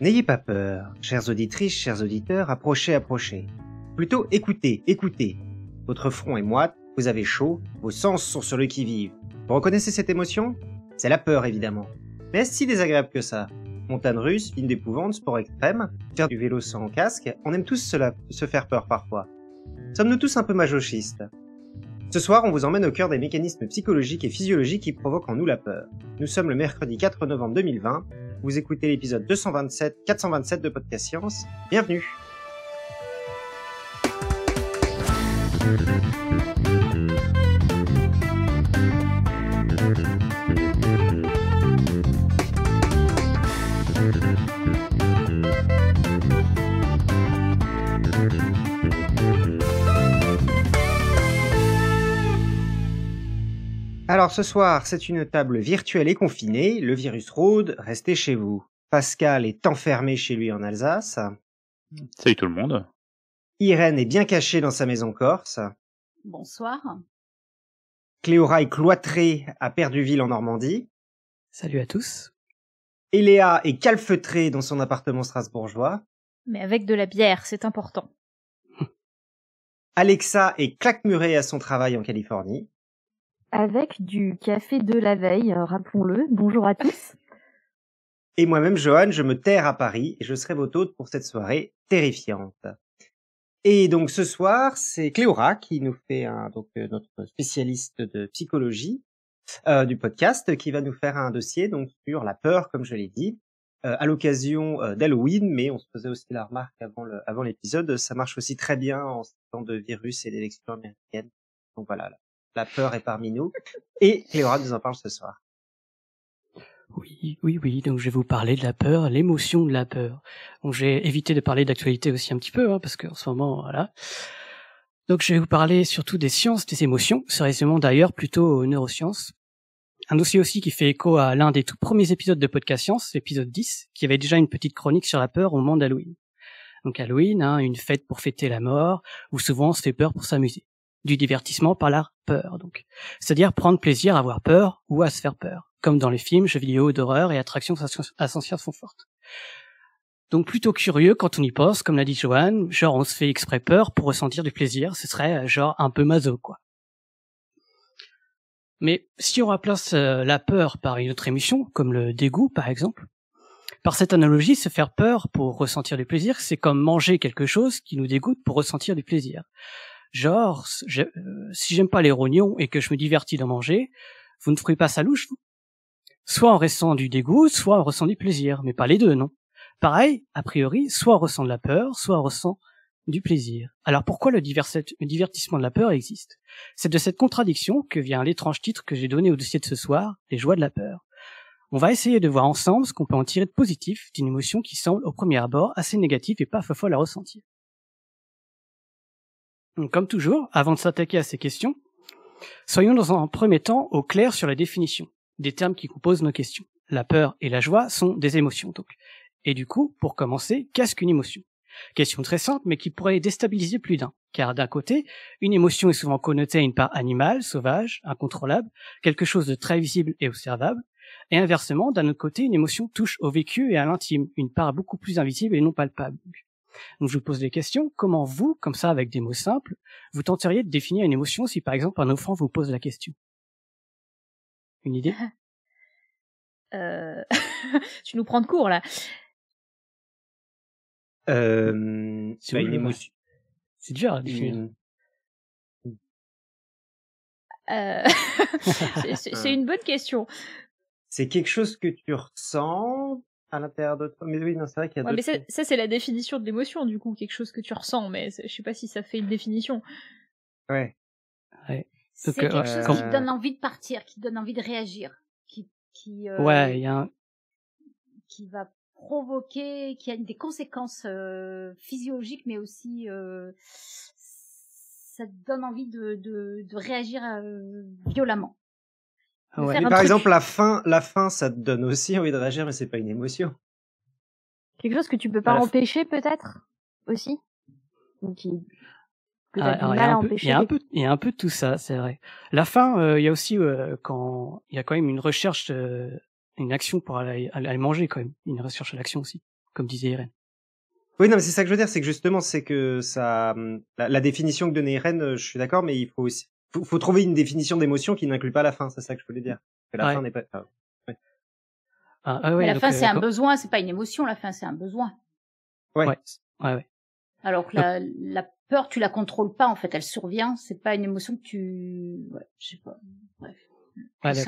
N'ayez pas peur, chères auditrices, chers auditeurs, approchez, approchez. Plutôt écoutez, écoutez. Votre front est moite, vous avez chaud, vos sens sont sur le qui-vive. Vous reconnaissez cette émotion C'est la peur, évidemment. Mais est-ce si désagréable que ça Montagne russe, ville d'épouvante, sport extrême, faire du vélo sans casque, on aime tous se faire peur parfois. Sommes-nous tous un peu majochistes ce soir, on vous emmène au cœur des mécanismes psychologiques et physiologiques qui provoquent en nous la peur. Nous sommes le mercredi 4 novembre 2020. Vous écoutez l'épisode 227-427 de Podcast Science. Bienvenue! Alors ce soir, c'est une table virtuelle et confinée. Le virus rôde, restez chez vous. Pascal est enfermé chez lui en Alsace. Salut tout le monde. Irène est bien cachée dans sa maison corse. Bonsoir. Cléora est cloîtrée à Perduville en Normandie. Salut à tous. Eléa est calfeutrée dans son appartement strasbourgeois. Mais avec de la bière, c'est important. Alexa est claquemurée à son travail en Californie avec du café de la veille, euh, rappelons-le. Bonjour à tous. Et moi-même, Johan, je me terre à Paris et je serai votre hôte pour cette soirée terrifiante. Et donc ce soir, c'est Cléora qui nous fait un, donc euh, notre spécialiste de psychologie euh, du podcast, qui va nous faire un dossier donc sur la peur, comme je l'ai dit, à l'occasion d'Halloween, mais on se faisait aussi la remarque avant avant l'épisode, ça marche aussi très bien en ce temps de virus et d'élections américaines. Donc voilà, la peur est parmi nous. Et Cléora nous en parle ce soir. Oui, oui, oui. Donc je vais vous parler de la peur, l'émotion de la peur. Donc j'ai évité de parler d'actualité aussi un petit peu, hein, parce qu'en ce moment, voilà. Donc je vais vous parler surtout des sciences des émotions, sérieusement d'ailleurs plutôt aux neurosciences. Un dossier aussi qui fait écho à l'un des tout premiers épisodes de Podcast Science, l'épisode 10, qui avait déjà une petite chronique sur la peur au moment d'Halloween. Donc Halloween, hein, une fête pour fêter la mort, où souvent on se fait peur pour s'amuser du divertissement par la peur, donc. C'est-à-dire prendre plaisir à avoir peur ou à se faire peur, comme dans les films, jeux vidéo d'horreur et attractions à sont fortes. Donc plutôt curieux quand on y pense, comme l'a dit Johan, genre on se fait exprès peur pour ressentir du plaisir, ce serait euh, genre un peu maso, quoi. Mais si on remplace euh, la peur par une autre émission, comme le dégoût par exemple, par cette analogie, se faire peur pour ressentir du plaisir, c'est comme manger quelque chose qui nous dégoûte pour ressentir du plaisir. Genre, euh, si j'aime pas les rognons et que je me divertis d'en manger, vous ne ferez pas sa louche, Soit on ressent du dégoût, soit on ressent du plaisir, mais pas les deux, non Pareil, a priori, soit on ressent de la peur, soit on ressent du plaisir. Alors pourquoi le, divertissement de la peur existe C'est de cette contradiction que vient l'étrange titre que j'ai donné au dossier de ce soir, Les joies de la peur. On va essayer de voir ensemble ce qu'on peut en tirer de positif d'une émotion qui semble au premier abord assez négative et pas folle à ressentir comme toujours, avant de s'attaquer à ces questions, soyons dans un premier temps au clair sur la définition des termes qui composent nos questions. La peur et la joie sont des émotions, donc. Et du coup, pour commencer, qu'est-ce qu'une émotion Question très simple, mais qui pourrait déstabiliser plus d'un. Car d'un côté, une émotion est souvent connotée à une part animale, sauvage, incontrôlable, quelque chose de très visible et observable. Et inversement, d'un autre côté, une émotion touche au vécu et à l'intime, une part beaucoup plus invisible et non palpable. Donc je vous pose des questions. Comment vous, comme ça, avec des mots simples, vous tenteriez de définir une émotion si par exemple un enfant vous pose la question Une idée euh... Tu nous prends de court là. Euh... une émotion. C'est dur à définir. Euh, c'est euh. une bonne question. C'est quelque chose que tu ressens, à l'intérieur d'autres Mais oui, non, c'est vrai qu'il y a mais ça, c'est la définition de l'émotion, du coup, quelque chose que tu ressens, mais je sais pas si ça fait une définition. Ouais. ouais. C'est quelque euh, chose qui te euh, donne envie de partir, qui te donne envie de réagir, qui, qui euh, ouais, y a qui va provoquer, qui a des conséquences physiologiques, mais aussi ça te donne envie de, de, de réagir violemment. Par exemple, la fin, la fin, ça te donne aussi envie de réagir, mais c'est pas une émotion. Quelque chose que tu peux bah, pas empêcher, peut-être aussi. il... y a un peu, tout ça, c'est vrai. La fin, euh, il y a aussi euh, quand il y a quand même une recherche, euh, une action pour aller, manger quand même, une recherche à l'action aussi, comme disait Irène. Oui, non, mais c'est ça que je veux dire, c'est que justement, c'est que ça, hum, la, définition que donnait Irène, je suis d'accord, mais il faut aussi faut, faut trouver une définition d'émotion qui n'inclut pas la fin, c'est ça que je voulais dire. la fin n'est pas. ouais. Ah, la fin, euh, c'est un besoin, c'est pas une émotion. La fin, c'est un besoin. Ouais. Ouais. Alors que la, peur, tu la contrôles pas en fait, elle survient. C'est pas une émotion que tu. Ouais, je sais pas. Bref.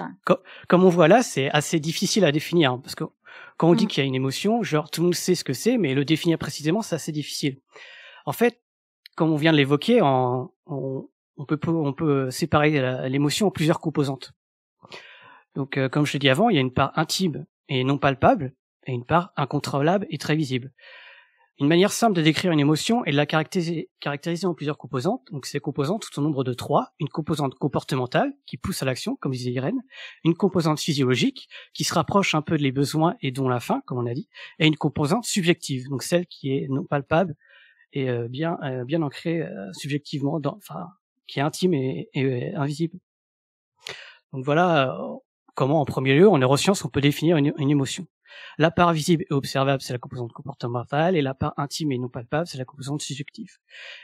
comme on voit là, c'est assez difficile à définir hein, parce que quand on dit mmh. qu'il y a une émotion, genre tout le monde sait ce que c'est, mais le définir précisément, c'est assez difficile. En fait, comme on vient de l'évoquer, on, on peut on peut euh, séparer l'émotion en plusieurs composantes. Donc, euh, comme je l'ai dit avant, il y a une part intime et non palpable, et une part incontrôlable et très visible. Une manière simple de décrire une émotion est de la caractériser, caractériser en plusieurs composantes. Donc ces composantes tout au nombre de trois. Une composante comportementale qui pousse à l'action, comme disait Irène. Une composante physiologique qui se rapproche un peu des besoins et dont la fin, comme on a dit. Et une composante subjective, donc celle qui est non palpable et euh, bien bien ancrée subjectivement, dans, enfin qui est intime et, euh, invisible. Donc voilà euh, comment, en premier lieu, en neurosciences, on peut définir une, une émotion. La part visible et observable, c'est la composante comportementale, et la part intime et non palpable, c'est la composante subjective.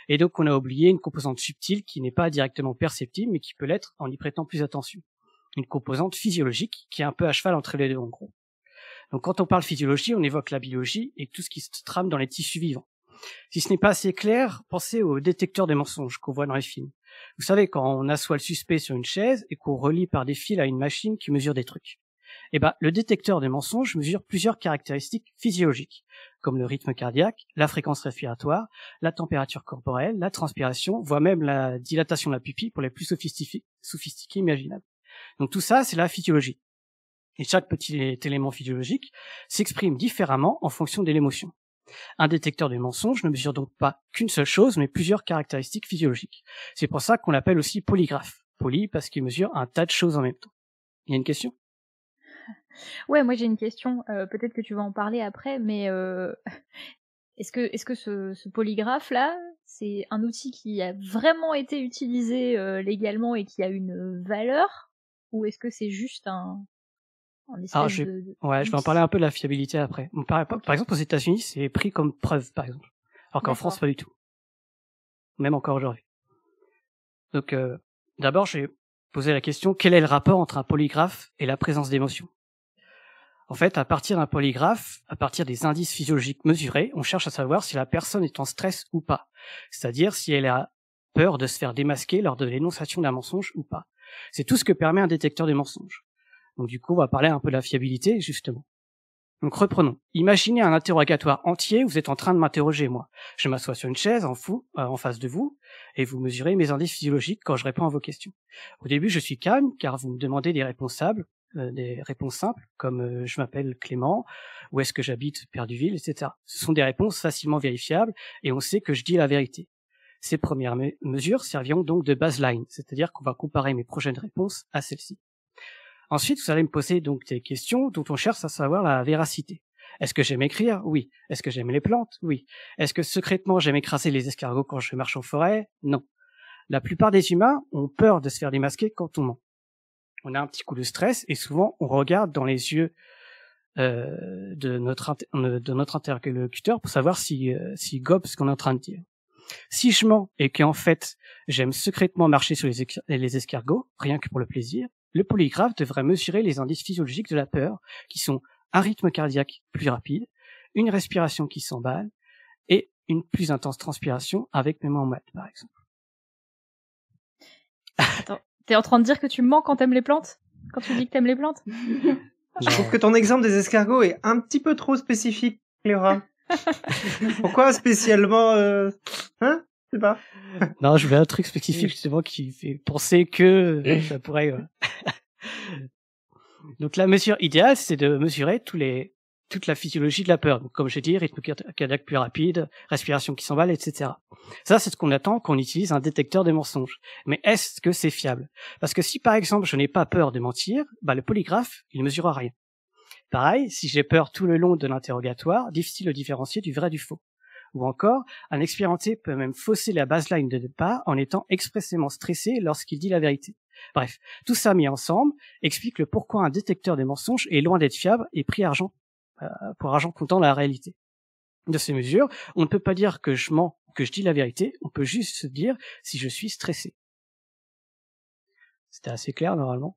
Et donc, on a oublié une composante subtile qui n'est pas directement perceptible, mais qui peut l'être en y prêtant plus attention. Une composante physiologique qui est un peu à cheval entre les deux, en gros. Donc, quand on parle physiologie, on évoque la biologie et tout ce qui se trame dans les tissus vivants. Si ce n'est pas assez clair, pensez au détecteur des mensonges qu'on voit dans les films. Vous savez, quand on assoit le suspect sur une chaise et qu'on relie par des fils à une machine qui mesure des trucs. Eh ben, le détecteur des mensonges mesure plusieurs caractéristiques physiologiques, comme le rythme cardiaque, la fréquence respiratoire, la température corporelle, la transpiration, voire même la dilatation de la pupille pour les plus sophistiqués, sophistiqués imaginables. Donc tout ça, c'est la physiologie. Et chaque petit élément physiologique s'exprime différemment en fonction de l'émotion. Un détecteur de mensonges ne mesure donc pas qu'une seule chose, mais plusieurs caractéristiques physiologiques. C'est pour ça qu'on l'appelle aussi polygraphe. Poly parce qu'il mesure un tas de choses en même temps. Il y a une question Ouais, moi j'ai une question. Euh, peut-être que tu vas en parler après, mais euh, est-ce que, est -ce, que ce, polygraphe là, c'est un outil qui a vraiment été utilisé euh, légalement et qui a une valeur, ou est-ce que c'est juste un, je, ah, Ouais, je vais en parler un peu de la fiabilité après. Par, exemple, aux États-Unis, c'est pris comme preuve, par exemple. Alors qu'en France, pas du tout. Même encore aujourd'hui. Donc, euh, d'abord, j'ai posé la question quel est le rapport entre un polygraphe et la présence d'émotions En fait, à partir d'un polygraphe, à partir des indices physiologiques mesurés, on cherche à savoir si la personne est en stress ou pas. C'est-à-dire si elle a peur de se faire démasquer lors de l'énonciation d'un mensonge ou pas. C'est tout ce que permet un détecteur de mensonges. Donc du coup, on va parler un peu de la fiabilité, justement. Donc reprenons. Imaginez un interrogatoire entier, vous êtes en train de m'interroger, moi. Je m'assois sur une chaise en, fou, euh, en face de vous, et vous mesurez mes indices physiologiques quand je réponds à vos questions. Au début, je suis calme, car vous me demandez des réponses euh, des réponses simples comme euh, je m'appelle Clément, où est-ce que j'habite, Perduville, etc. Ce sont des réponses facilement vérifiables, et on sait que je dis la vérité. Ces premières mesures serviront donc de baseline, c'est-à-dire qu'on va comparer mes prochaines réponses à celles-ci. Ensuite, vous allez me poser donc des questions dont on cherche à savoir la véracité. Est-ce que j'aime écrire Oui. Est-ce que j'aime les plantes Oui. Est-ce que secrètement j'aime écraser les escargots quand je marche en forêt Non. La plupart des humains ont peur de se faire démasquer quand on ment. On a un petit coup de stress et souvent on regarde dans les yeux euh, euh, de, notre interlocuteur pour savoir si euh, gobe ce qu'on est en train de dire. Si je mens et qu'en fait j'aime secrètement marcher sur les escargots, rien que pour le plaisir, le polygraphe devrait mesurer les indices physiologiques de la peur, qui sont un rythme cardiaque plus rapide, une respiration qui s'emballe et une plus intense transpiration avec mes mains en maths par exemple. Attends, t'es en train de dire que tu mens quand t'aimes les plantes Quand tu dis que t'aimes les plantes Je trouve que ton exemple des escargots est un petit peu trop spécifique, Cléora. Pourquoi spécialement euh, Hein non, je voulais un truc spécifique justement qui fait penser que ça pourrait. Donc la mesure idéale, c'est de mesurer tous les, toute la physiologie de la peur. Donc, comme j'ai dit, rythme cardiaque plus rapide, respiration qui s'emballe, etc. Ça, c'est ce qu'on attend qu'on utilise un détecteur de mensonges. Mais est-ce que c'est fiable Parce que si, par exemple, je n'ai pas peur de mentir, bah, le polygraphe, il ne mesurera rien. Pareil, si j'ai peur tout le long de l'interrogatoire, difficile de différencier du vrai du faux. Ou encore, un expérimenté peut même fausser la baseline de départ en étant expressément stressé lorsqu'il dit la vérité. Bref, tout ça mis ensemble explique le pourquoi un détecteur des mensonges est loin d'être fiable et pris argent euh, pour argent comptant la réalité. De ces mesures, on ne peut pas dire que je mens, ou que je dis la vérité, on peut juste se dire si je suis stressé. C'était assez clair normalement.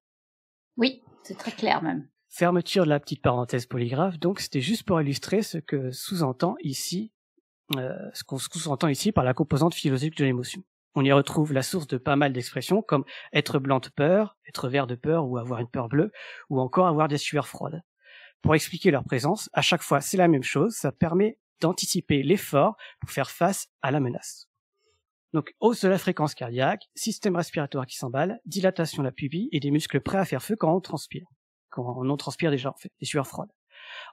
Oui, c'est très clair même. Fermeture de la petite parenthèse polygraphe, donc c'était juste pour illustrer ce que sous-entend ici euh, ce qu'on se entend ici par la composante philosophique de l'émotion. On y retrouve la source de pas mal d'expressions comme être blanc de peur, être vert de peur ou avoir une peur bleue, ou encore avoir des sueurs froides. Pour expliquer leur présence, à chaque fois c'est la même chose, ça permet d'anticiper l'effort pour faire face à la menace. Donc hausse de la fréquence cardiaque, système respiratoire qui s'emballe, dilatation de la pupille et des muscles prêts à faire feu quand on transpire, quand on transpire déjà en fait, des sueurs froides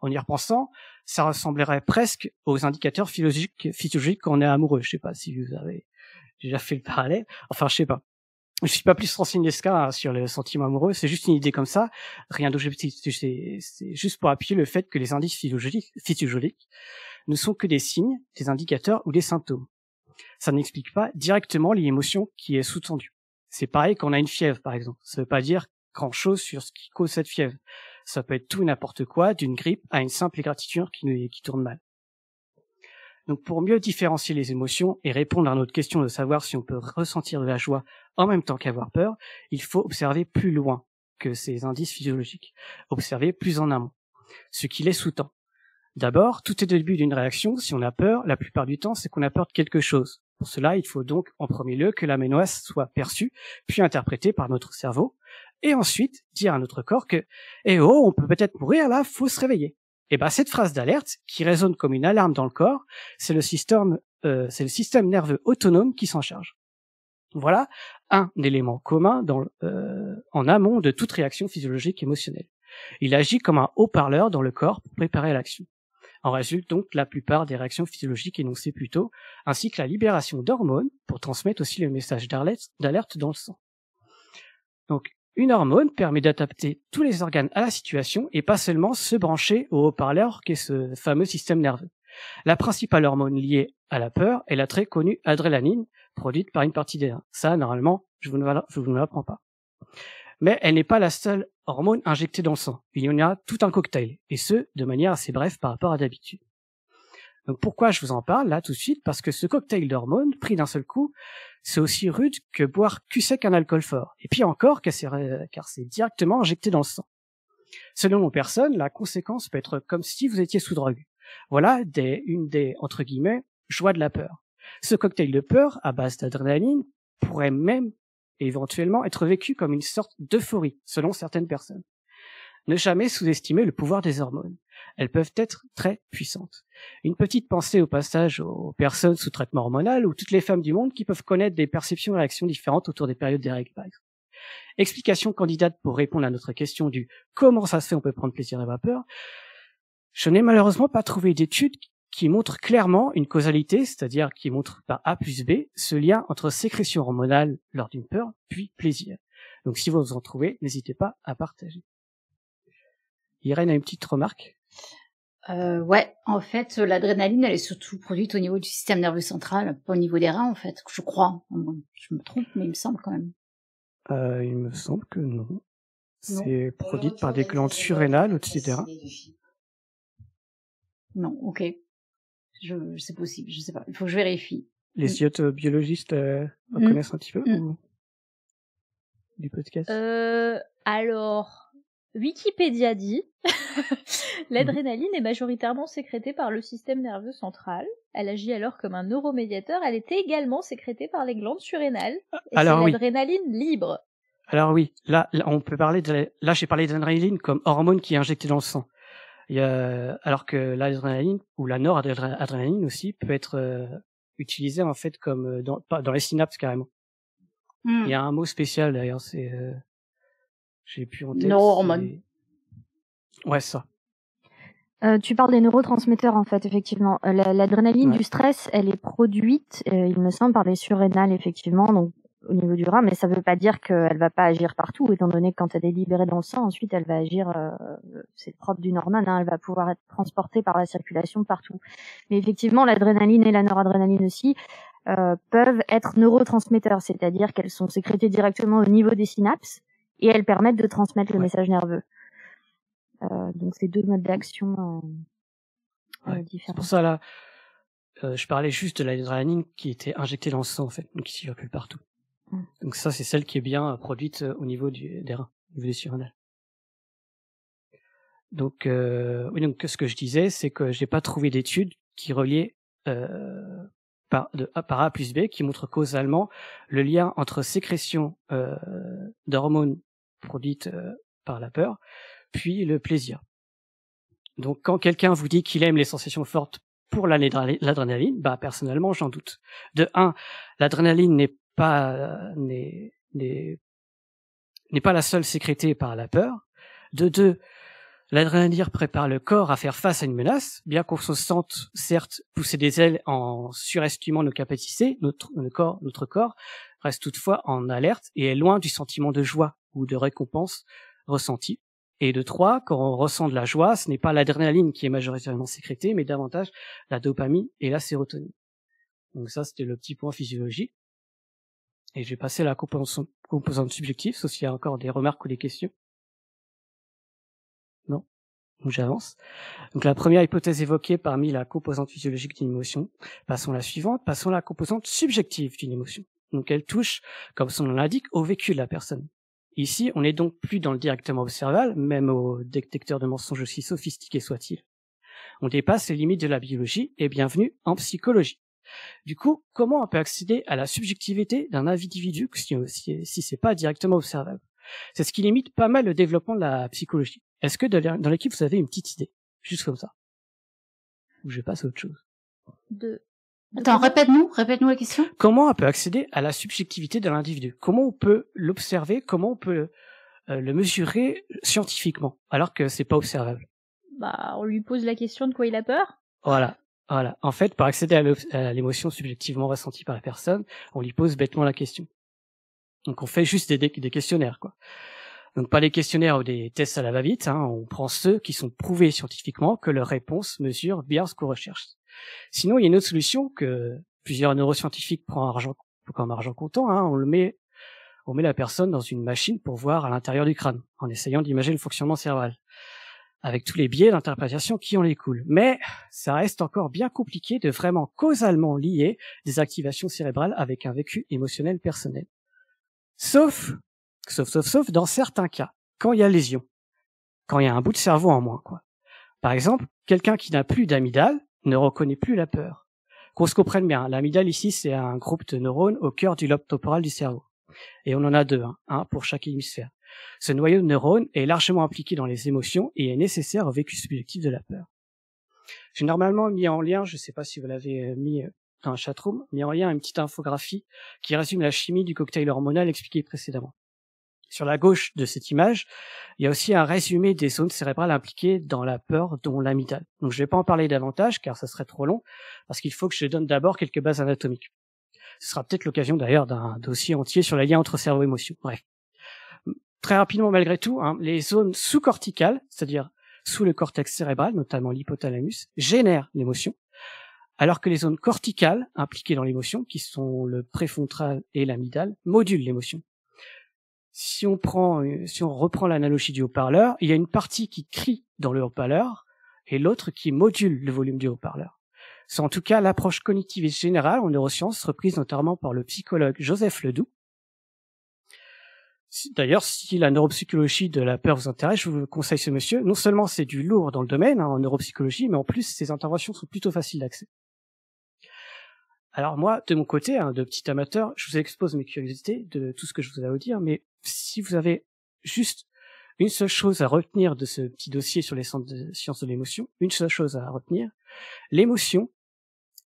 en y repensant, ça ressemblerait presque aux indicateurs physiologiques, physiologiques quand on est amoureux. Je sais pas si vous avez déjà fait le parallèle. Enfin, je sais pas. Je suis pas plus renseigné hein, sur le sentiment amoureux. C'est juste une idée comme ça. Rien d'objectif. C'est juste pour appuyer le fait que les indices physiologiques, ne sont que des signes, des indicateurs ou des symptômes. Ça n'explique pas directement l'émotion qui est sous-tendue. C'est pareil quand on a une fièvre, par exemple. Ça veut pas dire grand chose sur ce qui cause cette fièvre. Ça peut être tout n'importe quoi, d'une grippe à une simple égratignure qui, qui tourne mal. Donc pour mieux différencier les émotions et répondre à notre question de savoir si on peut ressentir de la joie en même temps qu'avoir peur, il faut observer plus loin que ces indices physiologiques, observer plus en amont, ce qui les sous-tend. D'abord, tout est le début d'une réaction. Si on a peur, la plupart du temps, c'est qu'on a peur de quelque chose. Pour cela, il faut donc en premier lieu que la ménoise soit perçue, puis interprétée par notre cerveau, et ensuite dire à notre corps que eh oh, on peut peut-être mourir là, faut se réveiller. Et eh ben cette phrase d'alerte qui résonne comme une alarme dans le corps, c'est le système euh, c'est le système nerveux autonome qui s'en charge. Voilà un élément commun dans, euh, en amont de toute réaction physiologique émotionnelle. Il agit comme un haut-parleur dans le corps pour préparer l'action. En résulte donc la plupart des réactions physiologiques énoncées plus tôt, ainsi que la libération d'hormones pour transmettre aussi le message d'alerte dans le sang. Donc une hormone permet d'adapter tous les organes à la situation et pas seulement se brancher au haut-parleur qu'est ce fameux système nerveux. La principale hormone liée à la peur est la très connue adrénaline, produite par une partie des Ça, normalement, je vous ne, vous ne l'apprends pas. Mais elle n'est pas la seule hormone injectée dans le sang. Il y en a tout un cocktail, et ce, de manière assez brève par rapport à d'habitude. Donc pourquoi je vous en parle là tout de suite Parce que ce cocktail d'hormones pris d'un seul coup, c'est aussi rude que boire cul sec un alcool fort. Et puis encore, car c'est, directement injecté dans le sang. Selon nos personnes, la conséquence peut être comme si vous étiez sous drogue. Voilà des, une des, entre guillemets, joies de la peur. Ce cocktail de peur, à base d'adrénaline, pourrait même éventuellement être vécu comme une sorte d'euphorie, selon certaines personnes. Ne jamais sous-estimer le pouvoir des hormones. Elles peuvent être très puissantes. Une petite pensée au passage aux personnes sous traitement hormonal ou toutes les femmes du monde qui peuvent connaître des perceptions et réactions différentes autour des périodes des règles, Explication candidate pour répondre à notre question du comment ça se fait on peut prendre plaisir à la vapeur. Je n'ai malheureusement pas trouvé d'études qui montre clairement une causalité, c'est-à-dire qui montre par A plus B ce lien entre sécrétion hormonale lors d'une peur, puis plaisir. Donc si vous en trouvez, n'hésitez pas à partager. Irène a une petite remarque euh, ouais, en fait, l'adrénaline, elle est surtout produite au niveau du système nerveux central, pas au niveau des reins, en fait, je crois. Je me trompe, mais il me semble quand même. Euh, il me semble que non. C'est euh, produite par des glandes surrénales etc. Non, ok. Je, c'est possible, je sais pas. Il faut que je vérifie. Les mm. iotes biologistes euh, mm. un petit peu mm. ou... du podcast euh, Alors, Wikipédia dit L'adrénaline est majoritairement sécrétée par le système nerveux central. Elle agit alors comme un neuromédiateur. Elle est également sécrétée par les glandes surrénales. Ah, c'est l'adrénaline libre. Alors oui, là, on peut parler de, là j'ai parlé d'adrénaline comme hormone qui est injectée dans le sang. alors que l'adrénaline ou la noradrénaline aussi peut être euh, utilisée en fait comme euh, dans, les synapses carrément. Hmm. Il y a un mot spécial d'ailleurs, c'est euh, j'ai pu en Neurohormones. Ouais, ça. Euh, tu parles des neurotransmetteurs en fait, effectivement. Euh, l'adrénaline du stress, elle est produite, euh, il me semble, par les surrénales, effectivement, donc au niveau du rein, mais ça ne veut pas dire qu'elle ne va pas agir partout, étant donné que quand elle est libérée dans le sang, ensuite elle va agir, c'est propre du hormone, hein, elle va pouvoir être transportée par la circulation partout. Mais effectivement, l'adrénaline et la noradrénaline aussi peuvent être neurotransmetteurs, c'est-à-dire qu'elles sont sécrétées directement au niveau des synapses et elles permettent de transmettre le message nerveux. Euh, donc c'est deux modes d'action euh, euh, différents. pour ça là, je parlais juste de l'adrénaline qui était injectée dans le sang en fait, donc qui circule partout. Mmh. Donc ça c'est celle qui est bien produite au niveau des reins, au niveau des surrénales. Donc, oui, donc ce que je disais, c'est que j'ai pas trouvé d'études qui reliaient ah, par, A plus B, qui montre causalement le lien entre sécrétion d'hormones produite euh, par la peur, puis le plaisir. Donc quand quelqu'un vous dit qu'il aime les sensations fortes pour l'adrénaline, bah personnellement j'en doute. De un, l'adrénaline n'est pas euh, n'est n'est pas la seule sécrétée par la peur. De deux, l'adrénaline prépare le corps à faire face à une menace, bien qu'on se sente certes pousser des ailes en surestimant nos capacités, notre corps, notre corps reste toutefois en alerte et est loin du sentiment de joie ou de récompense ressentie. Et de trois, quand on ressent de la joie, ce n'est pas l'adrénaline qui est majoritairement sécrétée, mais davantage la dopamine et la sérotonine. Donc ça, c'était le petit point physiologique. Et je vais passer à la composante, subjective, sauf s'il y a encore des remarques ou des questions. Non Donc j'avance. Donc la première hypothèse évoquée parmi la composante physiologique d'une émotion, passons à la suivante, passons à la composante subjective d'une émotion. Donc elle touche, comme son nom l'indique, au vécu de la personne. Ici, on n'est donc plus dans le directement observable, même au détecteur de mensonges aussi sophistiqué soit-il. On dépasse les limites de la biologie et bienvenue en psychologie. Du coup, comment on peut accéder à la subjectivité d'un individu si, si, si c'est pas directement observable C'est ce qui limite pas mal le développement de la psychologie. Est-ce que dans l'équipe vous avez une petite idée, juste comme ça Ou je passe à autre chose. De Attends, répète-nous, répète-nous la question. Comment on peut accéder à la subjectivité de l'individu Comment on peut l'observer Comment on peut euh, le mesurer scientifiquement alors que c'est pas observable Bah, on lui pose la question de quoi il a peur. Voilà, voilà. En fait, pour accéder à l'émotion subjectivement ressentie par la personne, on lui pose bêtement la question. Donc on fait juste des, des questionnaires, quoi. Donc pas des questionnaires ou des tests à la va-vite, hein. on prend ceux qui sont prouvés scientifiquement que leur réponse mesure bien ce qu'on recherche. Sinon, il y a une autre solution que plusieurs neuroscientifiques prennent argent, comme argent comptant. Hein. on le met, on met la personne dans une machine pour voir à l'intérieur du crâne, en essayant d'imaginer le fonctionnement cérébral, avec tous les biais d'interprétation qui en découlent. Mais ça reste encore bien compliqué de vraiment causalement lier des activations cérébrales avec un vécu émotionnel personnel. Sauf, sauf, sauf, sauf, dans certains cas, quand il y a lésion, quand il y a un bout de cerveau en moins, quoi. Par exemple, quelqu'un qui n'a plus d'amidale, ne reconnaît plus la peur. Qu'on se comprenne bien, l'amygdale ici, c'est un groupe de neurones au cœur du lobe temporal du cerveau. Et on en a deux, hein, un pour chaque hémisphère. Ce noyau de neurones est largement impliqué dans les émotions et est nécessaire au vécu subjectif de la peur. J'ai normalement mis en lien, je ne sais pas si vous l'avez euh, mis euh, dans un chatroom, mis en lien une petite infographie qui résume la chimie du cocktail hormonal expliqué précédemment. Sur la gauche de cette image, il y a aussi un résumé des zones cérébrales impliquées dans la peur, dont l'amygdale. Donc, je ne vais pas en parler davantage, car ça serait trop long, parce qu'il faut que je donne d'abord quelques bases anatomiques. Ce sera peut-être l'occasion d'ailleurs d'un dossier entier sur les liens entre cerveau et émotion. Bref. Très rapidement, malgré tout, hein, les zones sous-corticales, c'est-à-dire sous le cortex cérébral, notamment l'hypothalamus, génèrent l'émotion, alors que les zones corticales impliquées dans l'émotion, qui sont le préfrontal et l'amidale, modulent l'émotion. Euh, si on reprend l'analogie du haut-parleur, il y a une partie qui crie dans le haut-parleur et l'autre qui module le volume du haut-parleur. C'est en tout cas l'approche cognitive et générale en neurosciences reprise notamment par le psychologue Joseph Ledoux. D'ailleurs, si la neuropsychologie de la peur vous intéresse, je vous conseille ce monsieur. Non seulement c'est du lourd dans le domaine, hein, en neuropsychologie, mais en plus ses interventions sont plutôt faciles d'accès. Alors moi, de mon côté, hein, de petit amateur, je vous expose mes curiosités de tout ce que je vous à vous dire, mais si vous avez juste une seule chose à retenir de ce petit dossier sur les sciences de l'émotion, une seule chose à retenir, l'émotion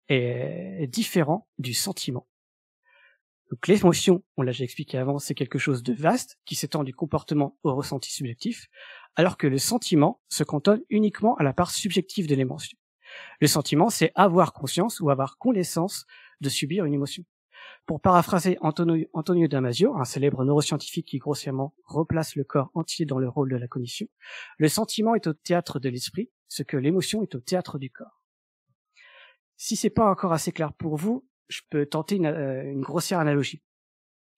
est différent du sentiment. Donc l'émotion, on l'a déjà expliqué avant, c'est quelque chose de vaste qui s'étend du comportement au ressenti subjectif, alors que le sentiment se cantonne uniquement à la part subjective de l'émotion. Le sentiment, c'est avoir conscience ou avoir connaissance de subir une émotion. Pour paraphraser Antonio, Damasio, un célèbre neuroscientifique qui grossièrement replace le corps entier dans le rôle de la cognition, le sentiment est au théâtre de l'esprit, ce que l'émotion est au théâtre du corps. Si c'est pas encore assez clair pour vous, je peux tenter une, euh, grossière analogie.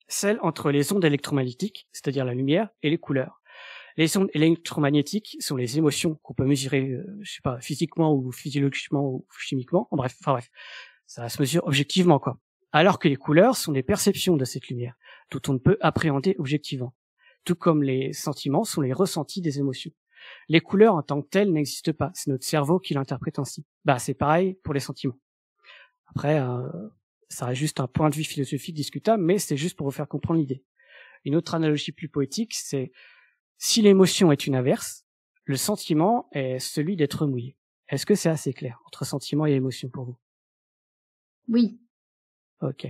Celle entre les ondes électromagnétiques, c'est-à-dire la lumière, et les couleurs. Les ondes électromagnétiques sont les émotions qu'on peut mesurer, euh, je sais pas, physiquement ou physiologiquement ou chimiquement. En bref, enfin bref, ça se mesure objectivement quoi alors que les couleurs sont des perceptions de cette lumière, dont on ne peut appréhender objectivement, tout comme les sentiments sont les ressentis des émotions. Les couleurs en tant que telles n'existent pas, c'est notre cerveau qui l'interprète ainsi. Bah c'est pareil pour les sentiments. Après, euh, ça reste juste un point de vue philosophique discutable, mais c'est juste pour vous faire comprendre l'idée. Une autre analogie plus poétique, c'est si l'émotion est une inverse, le sentiment est celui d'être mouillé. Est-ce que c'est assez clair entre sentiment et émotion pour vous Oui, Ok.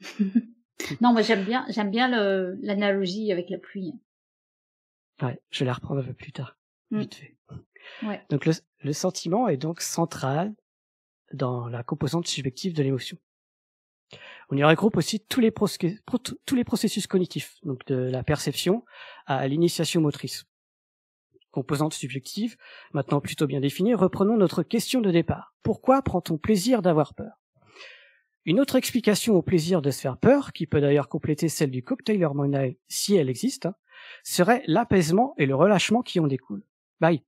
non, moi j'aime bien, j'aime bien l'analogie avec la pluie. Ouais, je vais la reprendre un peu plus tard. Mm. Donc le, sentiment est donc central dans la composante subjective de l'émotion. On y regroupe aussi tous les, tous les processus cognitifs, donc de la perception à l'initiation motrice. Composante subjective, maintenant plutôt bien définie, reprenons notre question de départ. Pourquoi prend-on plaisir d'avoir peur une autre explication au plaisir de se faire peur, qui peut d'ailleurs compléter celle du cocktail hormonal si elle existe, hein, serait l'apaisement et le relâchement qui en découle. Bye.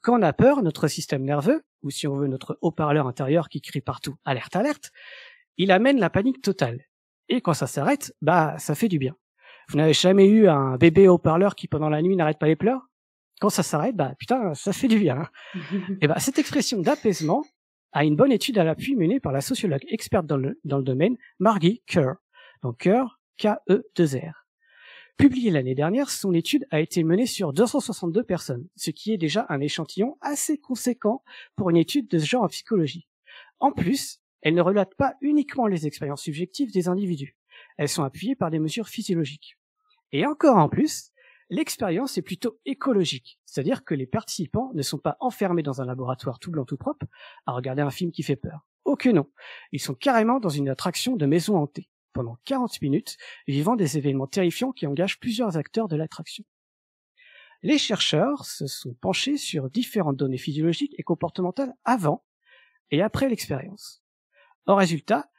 Quand on a peur, notre système nerveux, ou si on veut notre haut-parleur intérieur qui crie partout alerte alerte, il amène la panique totale. Et quand ça s'arrête, bah ça fait du bien. Vous n'avez jamais eu un bébé haut-parleur qui pendant la nuit n'arrête pas les pleurs Quand ça s'arrête, bah putain, ça fait du bien. et hein. eh bah cette expression d'apaisement, à une bonne étude à l'appui menée par la sociologue experte dans le, domaine, Margie Kerr. Donc Kerr, K-E-2-R. Publiée l'année dernière, son étude a été menée sur 262 personnes, ce qui est déjà un échantillon assez conséquent pour une étude de ce genre en psychologie. En plus, elle ne relate pas uniquement les expériences subjectives des individus. Elles sont appuyées par des mesures physiologiques. Et encore en plus, L'expérience est plutôt écologique, c'est-à-dire que les participants ne sont pas enfermés dans un laboratoire tout blanc tout propre à regarder un film qui fait peur. Aucun non, ils sont carrément dans une attraction de maison hantée, pendant 40 minutes, vivant des événements terrifiants qui engagent plusieurs acteurs de l'attraction. Les chercheurs se sont penchés sur différentes données physiologiques et comportementales avant et après l'expérience. En résultat,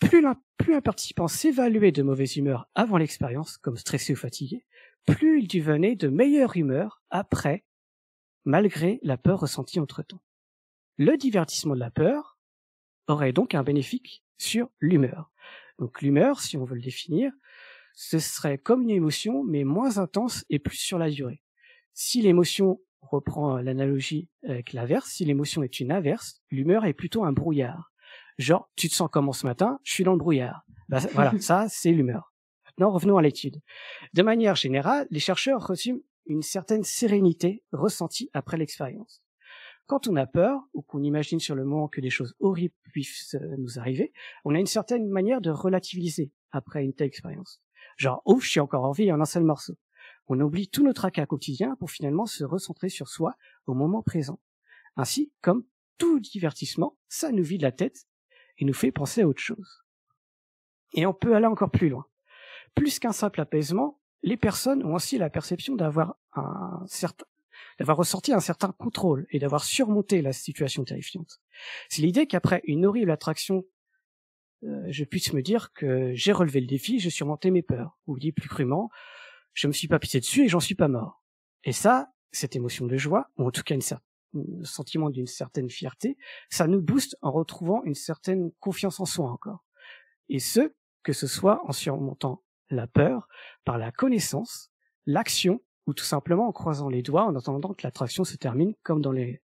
plus un participant s'évaluait de mauvaise humeur avant l'expérience, comme stressé ou fatigué, plus il devenait de meilleure humeur après, malgré la peur ressentie entre-temps. Le divertissement de la peur aurait donc un bénéfique sur l'humeur. Donc l'humeur, si on veut le définir, ce serait comme une émotion, mais moins intense et plus sur la durée. Si l'émotion, reprend l'analogie avec l'averse, si l'émotion est une averse, l'humeur est plutôt un brouillard. Genre, tu te sens comment ce matin Je suis dans le brouillard. Bah, voilà, ça, c'est l'humeur. Maintenant, revenons à l'étude. De manière générale, les chercheurs reçument une certaine sérénité ressentie après l'expérience. Quand on a peur, ou qu'on imagine sur le moment que des choses horribles puissent euh, nous arriver, on a une certaine manière de relativiser après une telle expérience. Genre, ouf, j'ai encore envie vie en un seul morceau. On oublie tout notre tracas quotidien pour finalement se recentrer sur soi au moment présent. Ainsi, comme tout divertissement, ça nous vide la tête et nous fait penser à autre chose. Et on peut aller encore plus loin plus qu'un simple apaisement, les personnes ont ainsi la perception d'avoir un certain d'avoir ressorti un certain contrôle et d'avoir surmonté la situation terrifiante. C'est l'idée qu'après une horrible attraction, euh, je puisse me dire que j'ai relevé le défi, j'ai surmonté mes peurs, ou dit plus crûment, je me suis pas pissé dessus et j'en suis pas mort. Et ça, cette émotion de joie, ou en tout cas une certaine sentiment d'une certaine fierté, ça nous booste en retrouvant une certaine confiance en soi encore. Et ce, que ce soit en surmontant la peur par la connaissance, l'action, ou tout simplement en croisant les doigts, en attendant que l'attraction se termine, comme dans les,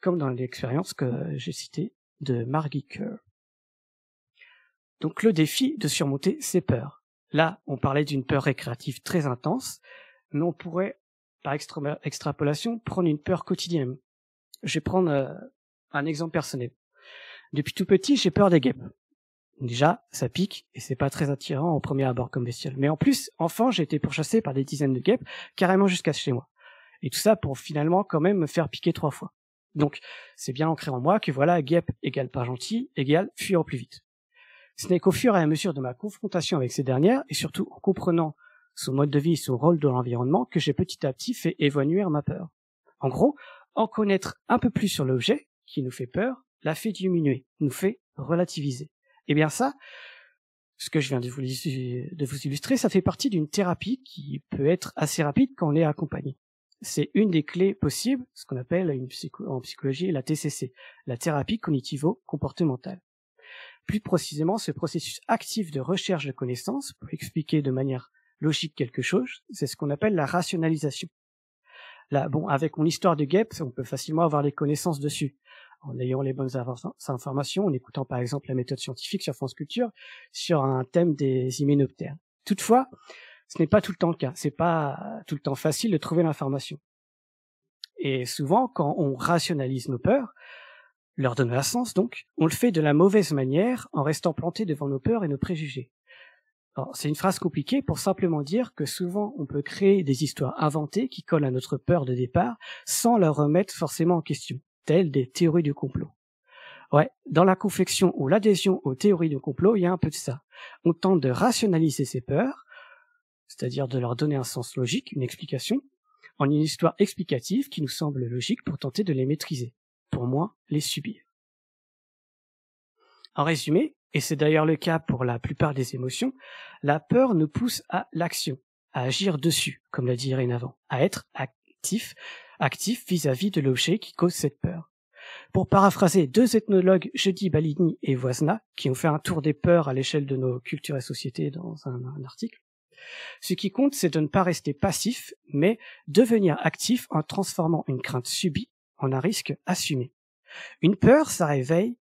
comme dans l'expérience que j'ai citée de Margie Kerr. Donc le défi de surmonter ces peurs. Là, on parlait d'une peur récréative très intense, mais on pourrait, par extrapolation, prendre une peur quotidienne. Je vais prendre euh, un exemple personnel. Depuis tout petit, j'ai peur des guêpes. Déjà, ça pique et c'est pas très attirant en premier abord comme bestiole. Mais en plus, enfant, j'ai été pourchassé par des dizaines de guêpes, carrément jusqu'à chez moi. Et tout ça pour finalement quand même me faire piquer trois fois. Donc, c'est bien ancré en moi que voilà, guêpe égale pas gentil égale fuir au plus vite. Ce n'est qu'au fur et à mesure de ma confrontation avec ces dernières, et surtout en comprenant son mode de vie et son rôle dans l'environnement, que j'ai petit à petit fait évanouir ma peur. En gros, en connaître un peu plus sur l'objet qui nous fait peur, la fait diminuer, nous fait relativiser. Eh bien ça, ce que je viens de vous, illustrer, ça fait partie d'une thérapie qui peut être assez rapide quand on est accompagné. C'est une des clés possibles, ce qu'on appelle en psychologie la TCC, la thérapie cognitivo-comportementale. Plus précisément, ce processus actif de recherche de connaissances, pour expliquer de manière logique quelque chose, c'est ce qu'on appelle la rationalisation. Là, bon, avec mon histoire de guêpes, on peut facilement avoir les connaissances dessus en ayant les bonnes informations, en écoutant par exemple la méthode scientifique sur France Culture sur un thème des hyménoptères. Toutefois, ce n'est pas tout le temps le cas. C'est pas tout le temps facile de trouver l'information. Et souvent, quand on rationalise nos peurs, leur donne un sens donc, on le fait de la mauvaise manière en restant planté devant nos peurs et nos préjugés. C'est une phrase compliquée pour simplement dire que souvent on peut créer des histoires inventées qui collent à notre peur de départ sans la remettre forcément en question telles des théories du complot. Ouais, dans la confection ou l'adhésion aux théories du complot, il y a un peu de ça. On tente de rationaliser ces peurs, c'est-à-dire de leur donner un sens logique, une explication, en une histoire explicative qui nous semble logique pour tenter de les maîtriser, pour moins les subir. En résumé, et c'est d'ailleurs le cas pour la plupart des émotions, la peur nous pousse à l'action, à agir dessus, comme l'a dit Irène avant, à être actif actif vis-à-vis de l'objet qui cause cette peur. Pour paraphraser deux ethnologues, Jeudi Baligny et Voisna, qui ont fait un tour des peurs à l'échelle de nos cultures et sociétés dans un, un article, ce qui compte, c'est de ne pas rester passif, mais devenir actif en transformant une crainte subie en un risque assumé. Une peur, ça réveille.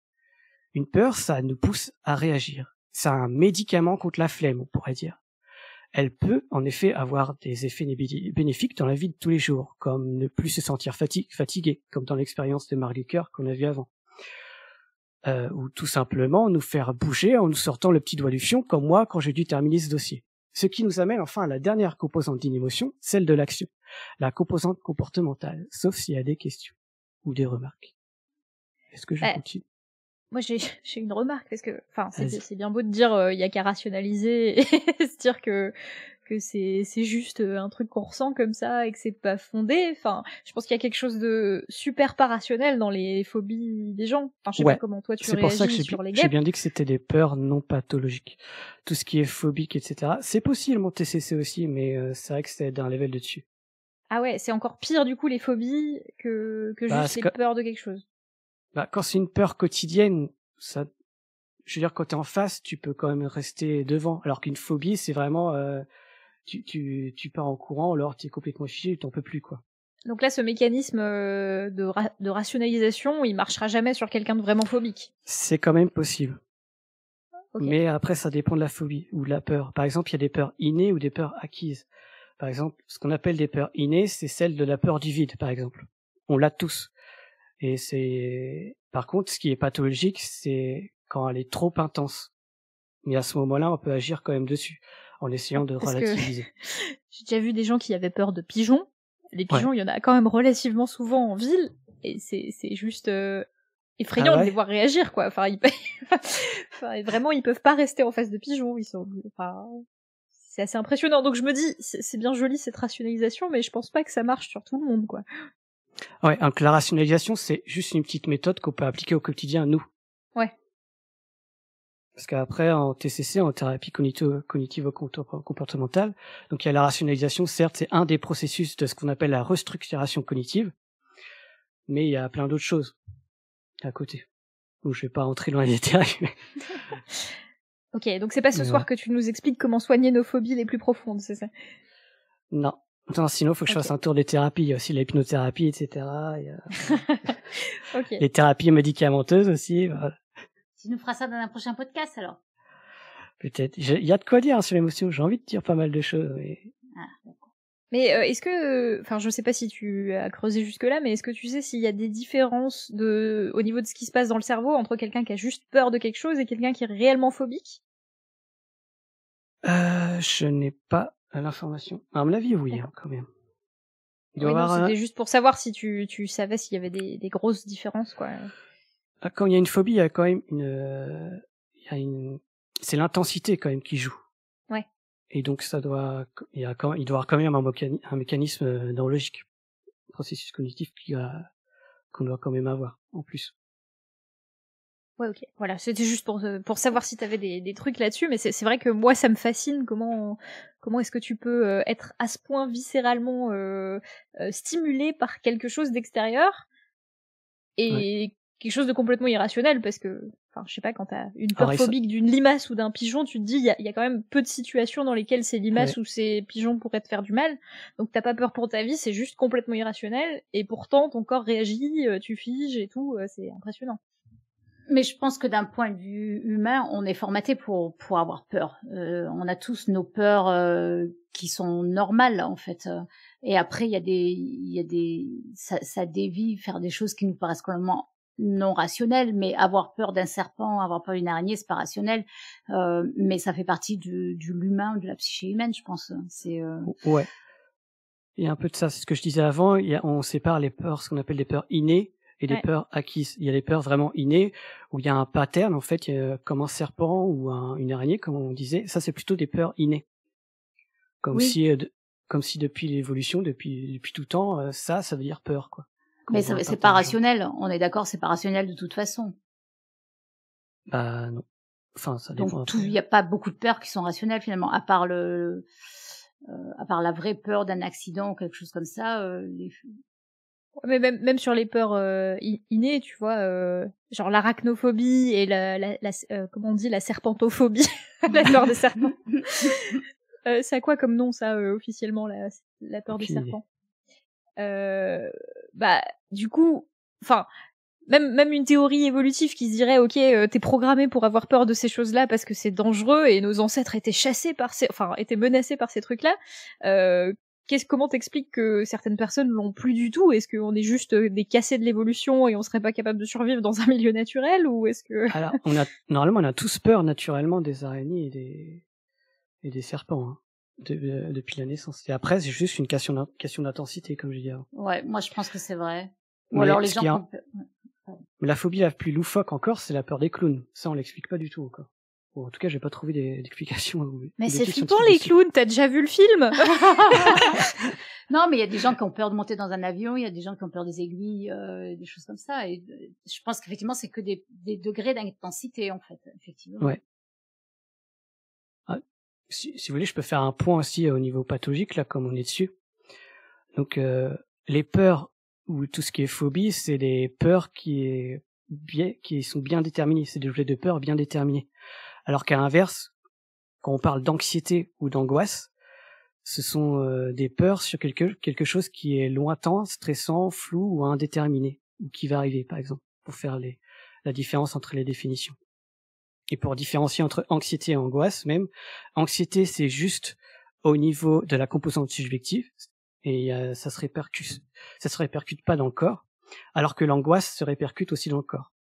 Une peur, ça nous pousse à réagir. C'est un médicament contre la flemme, on pourrait dire elle peut en effet avoir des effets bénéfiques dans la vie de tous les jours, comme ne plus se sentir fatigué, comme dans l'expérience de Coeur qu'on a vue avant. Euh, ou tout simplement nous faire bouger en nous sortant le petit doigt du fion, comme moi quand j'ai dû terminer ce dossier. Ce qui nous amène enfin à la dernière composante d'une émotion, celle de l'action, la composante comportementale, sauf s'il y a des questions ou des remarques. Est-ce que je bah, continue moi, j'ai une remarque parce que, enfin, c'est bien beau de dire euh, il n'y y a qu'à rationaliser et se dire que que c'est juste euh, un truc qu'on ressent comme ça et que c'est pas fondé. Enfin, je pense qu'il y a quelque chose de super pas rationnel dans les phobies des gens. Enfin, je sais pas comment toi tu réagis pour ça que sur les J'ai bien dit que c'était des peurs non pathologiques. Tout ce qui est phobique, etc. C'est possible mon TCC aussi, mais euh, c'est vrai que c'est d'un level de dessus. Ah ouais, c'est encore pire du coup les phobies que, que juste les peurs de quelque chose. Bah, quand c'est une peur quotidienne, ça, je veux dire, quand t'es en face, tu peux quand même rester devant. Alors qu'une phobie, c'est vraiment, euh, tu, pars en courant, alors tu es complètement figé, tu n'en peux plus, quoi. Donc là, ce mécanisme euh, de, rationalisation, il marchera jamais sur quelqu'un de vraiment phobique. C'est quand même possible. Mais après, ça dépend de la phobie ou de la peur. Par exemple, il y a des peurs innées ou des peurs acquises. Par exemple, ce qu'on appelle des peurs innées, c'est celle de la peur du vide, par exemple. On l'a tous. Et c'est, par contre, ce qui est pathologique, c'est quand elle est trop intense. Mais à ce moment-là, on peut agir quand même dessus, en essayant de relativiser. J'ai déjà vu des gens qui avaient peur de pigeons. Les pigeons, il y en a quand même relativement souvent en ville, et c'est, c'est juste euh, effrayant ah de les voir réagir, quoi. Enfin, ils... enfin, vraiment, ils peuvent pas rester en face de pigeons. Ils sont, enfin, c'est assez impressionnant. Donc je me dis, c'est bien joli cette rationalisation, mais je pense pas que ça marche sur tout le monde, quoi. Ouais, donc la rationalisation, c'est juste une petite méthode qu'on peut appliquer au quotidien, nous. Ouais. Parce qu'après, en TCC, en thérapie cognitive comportementale donc il y a la rationalisation, certes, c'est un des processus de ce qu'on appelle la restructuration cognitive, mais il y a plein d'autres choses à côté. Donc je vais pas rentrer dans les détails. ok, donc c'est pas ce soir que tu nous expliques comment soigner nos phobies les plus profondes, c'est ça Non, Attends, sinon, faut que je fasse un tour des thérapies. Il y a aussi l'hypnothérapie, etc. Les thérapies médicamenteuses aussi. Tu nous feras ça dans un prochain podcast, alors Peut-être. Il y a de quoi dire hein, sur l'émotion. J'ai envie de dire pas mal de choses. Mais, ah, mais euh, est-ce que... Enfin, je sais pas si tu as creusé jusque-là, mais est-ce que tu sais s'il y a des différences de... au niveau de ce qui se passe dans le cerveau entre quelqu'un qui a juste peur de quelque chose et quelqu'un qui est réellement phobique euh, je n'ai pas à l'information À la vie, oui, hein, quand même. C'était euh, juste pour savoir si tu, tu savais s'il y avait des, des grosses différences, quoi. Ah, quand il y a une phobie, il y a quand même une, euh, il y a une, c'est l'intensité quand même qui joue. Ouais. Et donc ça doit, il, y a quand, il doit avoir quand même un, mécanisme euh, neurologique, processus cognitif a, qu'on doit quand même avoir en plus. Ouais, ok. Voilà, c'était juste pour, euh, pour savoir si tu avais des, des trucs là-dessus, mais c'est vrai que moi, ça me fascine comment, comment est-ce que tu peux euh, être à ce point viscéralement euh, stimulé par quelque chose d'extérieur et quelque chose de complètement irrationnel, parce que, enfin, je sais pas, quand t'as une peur phobique d'une limace ou d'un pigeon, tu te dis, il y a, y a, quand même peu de situations dans lesquelles ces limaces ou ces pigeons pourraient te faire du mal, donc t'as pas peur pour ta vie, c'est juste complètement irrationnel, et pourtant, ton corps réagit, tu figes et tout, c'est impressionnant mais je pense que d'un point de vue humain, on est formaté pour pour avoir peur. Euh, on a tous nos peurs euh, qui sont normales en fait. Et après, il y a des il y a des ça, ça dévie faire des choses qui nous paraissent complètement non rationnelles. Mais avoir peur d'un serpent, avoir peur d'une araignée, c'est pas rationnel. Euh, mais ça fait partie du, du l'humain, de la psyché humaine, je pense. C'est euh ouais. Il y a un peu de ça, c'est ce que je disais avant. Il on sépare les peurs, ce qu'on appelle les peurs innées, et des peurs acquises. Il y a des peurs vraiment innées où il y a un pattern en fait, euh, comme un serpent ou une araignée, comme on disait. Ça, c'est plutôt des peurs innées. Comme si, euh, comme si depuis l'évolution, depuis depuis tout temps, euh, ça, ça veut dire peur quoi. Mais c'est pas rationnel. On est d'accord, c'est pas rationnel de toute façon. Bah non. Enfin, ça dépend. Donc il n'y a pas beaucoup de peurs qui sont rationnelles finalement, à part le, euh, à part la vraie peur d'un accident ou quelque chose comme ça, les, mais même, même sur les peurs euh, innées, tu vois, euh, genre l'arachnophobie et la, la, euh, comment on dit, la serpentophobie, la peur des serpents. c'est à quoi comme nom ça officiellement la, la peur des serpents Bah du coup, enfin même même une théorie évolutive qui se dirait ok t'es programmé pour avoir peur de ces choses là parce que c'est dangereux et nos ancêtres étaient chassés par ces enfin étaient menacés par ces trucs là ce comment t'expliques que certaines personnes l'ont plus du tout Est-ce qu'on est juste euh, des cassés de l'évolution et on serait pas capable de survivre dans un milieu naturel ou est-ce que Alors, on a normalement on a tous peur naturellement des araignées et des et des serpents. Hein, euh, depuis la naissance. Et après, c'est juste une question, d'intensité, comme je disais Ouais, moi je pense que c'est vrai. Ou alors les gens. La phobie la plus loufoque encore, c'est la peur des clowns. Ça, on l'explique pas du tout encore en tout cas, j'ai pas trouvé d'explication. Mais c'est flippant les clowns, t'as déjà vu le film Non, mais il y a des gens qui ont peur de monter dans un avion, il y a des gens qui ont peur des aiguilles, euh, des choses comme ça. Et euh, je pense qu'effectivement, c'est que des, degrés d'intensité, en fait, effectivement. Ouais. Ah, si, vous voulez, je peux faire un point aussi euh, au niveau pathologique, là, comme on est dessus. Donc, les peurs ou tout ce qui est phobie, c'est des peurs qui, est bien, qui sont bien déterminées. C'est des objets de peur bien déterminés. Alors qu'à l'inverse, quand on parle d'anxiété ou d'angoisse, ce sont euh, des peurs sur quelque, quelque chose qui est lointain, stressant, flou ou indéterminé, ou qui va arriver, par exemple, pour faire la différence entre les définitions. Et pour différencier entre anxiété et angoisse même, anxiété c'est juste au niveau de la composante subjective, et euh, ça se répercute, ça se répercute pas dans le corps, alors que l'angoisse se répercute aussi dans le corps.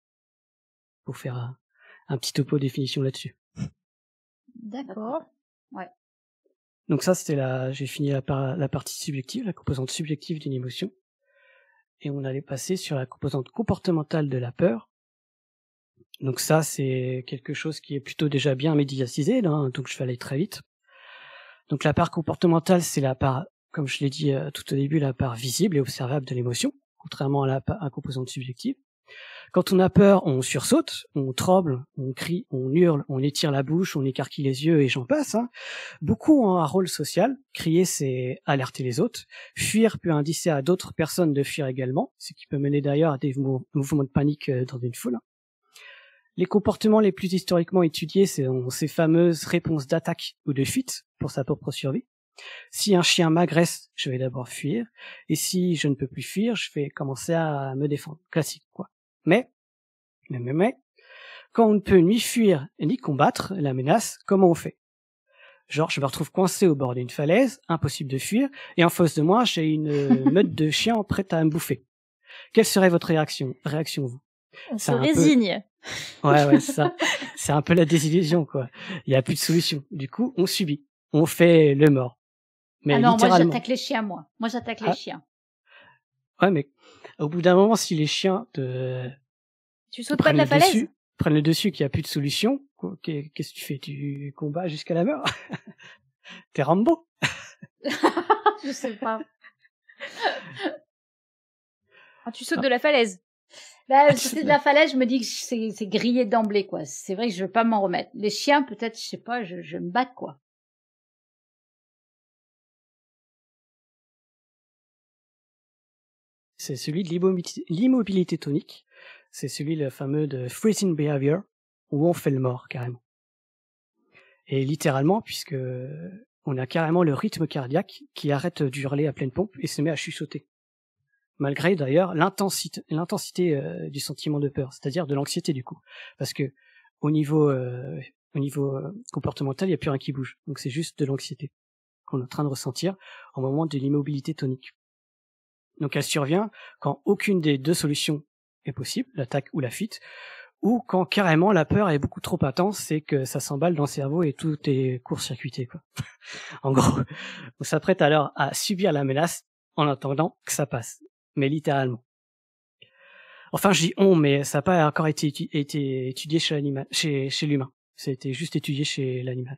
Pour faire euh, un petit topo définition là-dessus. D'accord. Ouais. Donc ça, c'était la, j'ai fini la, partie subjective, la composante subjective d'une émotion. Et on allait passer sur la composante comportementale de la peur. Donc ça, c'est quelque chose qui est plutôt déjà bien médiatisé, hein, donc je vais aller très vite. Donc la part comportementale, c'est la part, comme je l'ai dit euh, tout au début, la part visible et observable de l'émotion, contrairement à la composante subjective. Quand on a peur, on sursaute, on tremble, on crie, on hurle, on étire la bouche, on écarquille les yeux et j'en passe. Hein. Beaucoup ont un rôle social. Crier, c'est alerter les autres. Fuir peut indiquer à d'autres personnes de fuir également, ce qui peut mener d'ailleurs à des mouvements de panique euh, dans une foule. Les comportements les plus historiquement étudiés sont ces fameuses réponses d'attaque ou de fuite pour sa propre survie. Si un chien m'agresse, je vais d'abord fuir, et si je ne peux plus fuir, je vais commencer à me défendre. Classique, quoi. Mais, mais, mais, quand on ne peut ni fuir ni combattre la menace, comment on fait Genre, je me retrouve coincé au bord d'une falaise, impossible de fuir, et en face de moi, j'ai une euh, meute de chiens prête à me bouffer. Quelle serait votre réaction Réaction vous On se résigne. Ouais, ouais, ça. C'est un peu la désillusion, quoi. Il n'y a plus de solution. Du coup, on subit. On fait le mort. Mais ah non, moi j'attaque les chiens, moi. Moi j'attaque les ah. chiens. Ouais, mais au bout d'un moment, si les chiens te, tu sautes de la falaise dessus, prennent le dessus, qu'il n'y a plus de solution, qu'est-ce que tu fais Tu combats jusqu'à la mort T'es Rambo Je sais pas. ah, tu sautes ah. de la falaise. Bah, si c'est de la falaise, je me dis que c'est grillé d'emblée, quoi. C'est vrai que je veux pas m'en remettre. Les chiens, peut-être, je sais pas, je, je me bats quoi. c'est celui de l'immobilité tonique. C'est celui le fameux de freezing behavior, où on fait le mort carrément. Et littéralement, puisque on a carrément le rythme cardiaque qui arrête d'hurler à pleine pompe et se met à chuchoter. Malgré d'ailleurs l'intensité, euh, du sentiment de peur, c'est-à-dire de l'anxiété du coup, parce que au niveau, euh, euh, comportemental, il n'y a plus rien qui bouge, donc c'est juste de l'anxiété qu'on est en train de ressentir au moment de l'immobilité tonique. Donc elle survient quand aucune des deux solutions est possible, l'attaque ou la fuite, ou quand carrément la peur est beaucoup trop intense et que ça s'emballe dans le cerveau et tout est court-circuité. en gros, on s'apprête alors à subir la menace en attendant que ça passe, mais littéralement. Enfin, je dis on, mais ça n'a pas encore été, étudié chez, chez, chez l'humain. Ça a été juste étudié chez l'animal.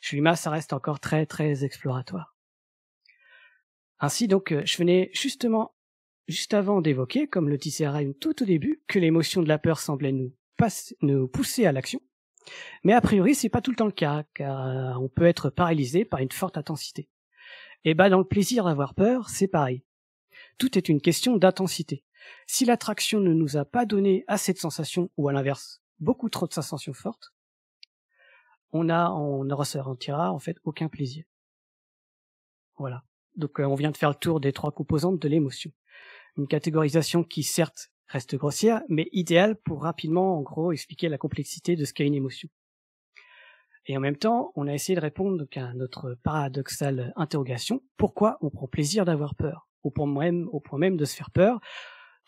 Chez l'humain, ça reste encore très très exploratoire. Ainsi donc, euh, je venais justement, juste avant d'évoquer, comme le disait Ryan tout au début, que l'émotion de la peur semblait nous, nous pousser à l'action. Mais a priori, c'est pas tout le temps le cas, car euh, on peut être paralysé par une forte intensité. Et eh ben dans le plaisir d'avoir peur, c'est pareil. Tout est une question d'intensité. Si l'attraction ne nous a pas donné assez de sensations, ou à l'inverse, beaucoup trop de sensations fortes, on a, on ne ressentira en fait aucun plaisir. Voilà. Donc euh, on vient de faire le tour des trois composantes de l'émotion. Une catégorisation qui certes reste grossière, mais idéale pour rapidement en gros expliquer la complexité de ce qu'est une émotion. Et en même temps, on a essayé de répondre à notre paradoxale interrogation, pourquoi on prend plaisir d'avoir peur au point, même, au point même de se faire peur,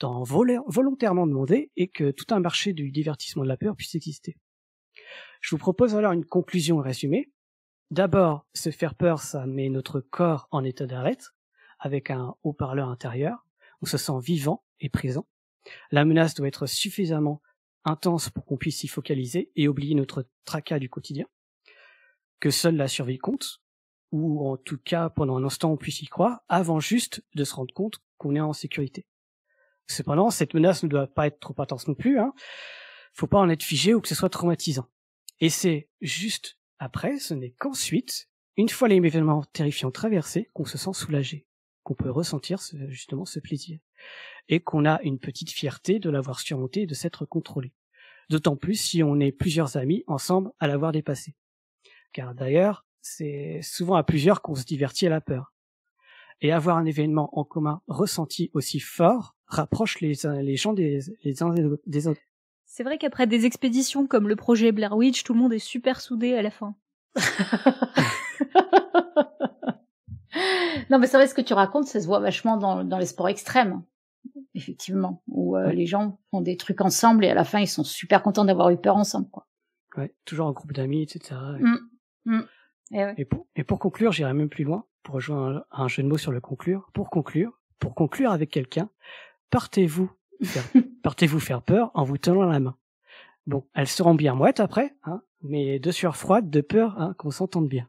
d'en volontairement demander et que tout un marché du divertissement de la peur puisse exister. Je vous propose alors une conclusion résumée, D'abord, se faire peur, ça met notre corps en état d'arrêt, avec un haut-parleur intérieur. On se sent vivant et présent. La menace doit être suffisamment intense pour qu'on puisse s'y focaliser et oublier notre tracas du quotidien. Que seule la survie compte, ou en tout cas pendant un instant on puisse y croire, avant juste de se rendre compte qu'on est en sécurité. Cependant, cette menace ne doit pas être trop intense non plus. Hein. Faut pas en être figé ou que ce soit traumatisant. Et c'est juste après, ce n'est qu'ensuite, une fois les événements terrifiants traversés, qu'on se sent soulagé, qu'on peut ressentir justement ce plaisir, et qu'on a une petite fierté de l'avoir surmonté et de s'être contrôlé. D'autant plus si on est plusieurs amis ensemble à l'avoir dépassé. Car d'ailleurs, c'est souvent à plusieurs qu'on se divertit à la peur. Et avoir un événement en commun ressenti aussi fort rapproche les, gens des, les uns des autres. C'est vrai qu'après des expéditions comme le projet Blair Witch, tout le monde est super soudé à la fin. non, mais c'est vrai, ce que tu racontes, ça se voit vachement dans, les sports extrêmes, effectivement, où euh, les gens font des trucs ensemble et à la fin, ils sont super contents d'avoir eu peur ensemble. Quoi. Ouais, toujours en groupe d'amis, etc. Mmh, mmh. eh et... pour, conclure, j'irai même plus loin, pour rejoindre un, un jeu de mots sur le conclure. Pour conclure, pour conclure avec quelqu'un, partez-vous partez vous faire peur en vous tenant la main. Bon, elles seront bien mouettes après, hein, mais de sueur froide, de peur, hein, qu'on s'entende bien.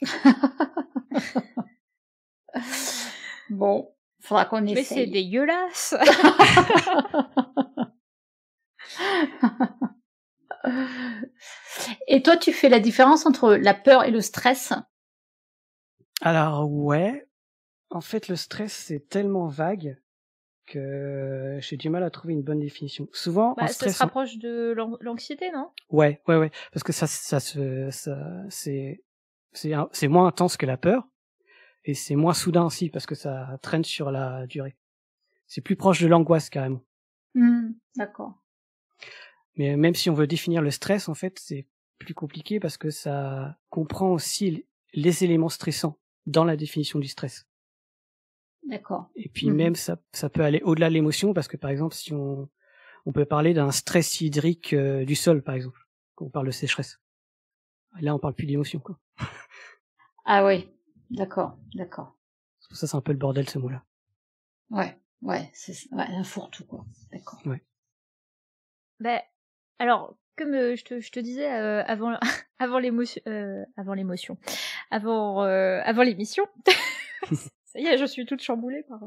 bon, faudra qu'on essaye. Mais c'est dégueulasse Et toi, tu fais la différence entre la peur et le stress Alors ouais, en fait le stress c'est tellement vague que euh, j'ai du mal à trouver une bonne définition. Souvent, bah, stress, ça se rapproche de l'anxiété, non Ouais, ouais, ouais, parce que ça, ça, ça, c'est, c'est, moins intense que la peur, et c'est moins soudain aussi parce que ça traîne sur la durée. C'est plus proche de l'angoisse carrément. Mmh, d'accord. Mais euh, même si on veut définir le stress, en fait, c'est plus compliqué parce que ça comprend aussi les éléments stressants dans la définition du stress. D'accord. Et puis mmh même ça, ça peut aller au-delà de l'émotion parce que par exemple si on on peut parler d'un stress hydrique euh, du sol par exemple quand on parle de sécheresse. là on parle plus d'émotion quoi. ah oui, d'accord, d'accord. Ça c'est un peu le bordel ce mot-là. Ouais, ouais, c'est ouais, un fourre-tout quoi. D'accord. Ouais. Ben alors comme euh, je, te, je, te, disais euh, avant avant l'émotion avant l'émotion avant avant l'émission. Ça y est, je suis toute chamboulée par,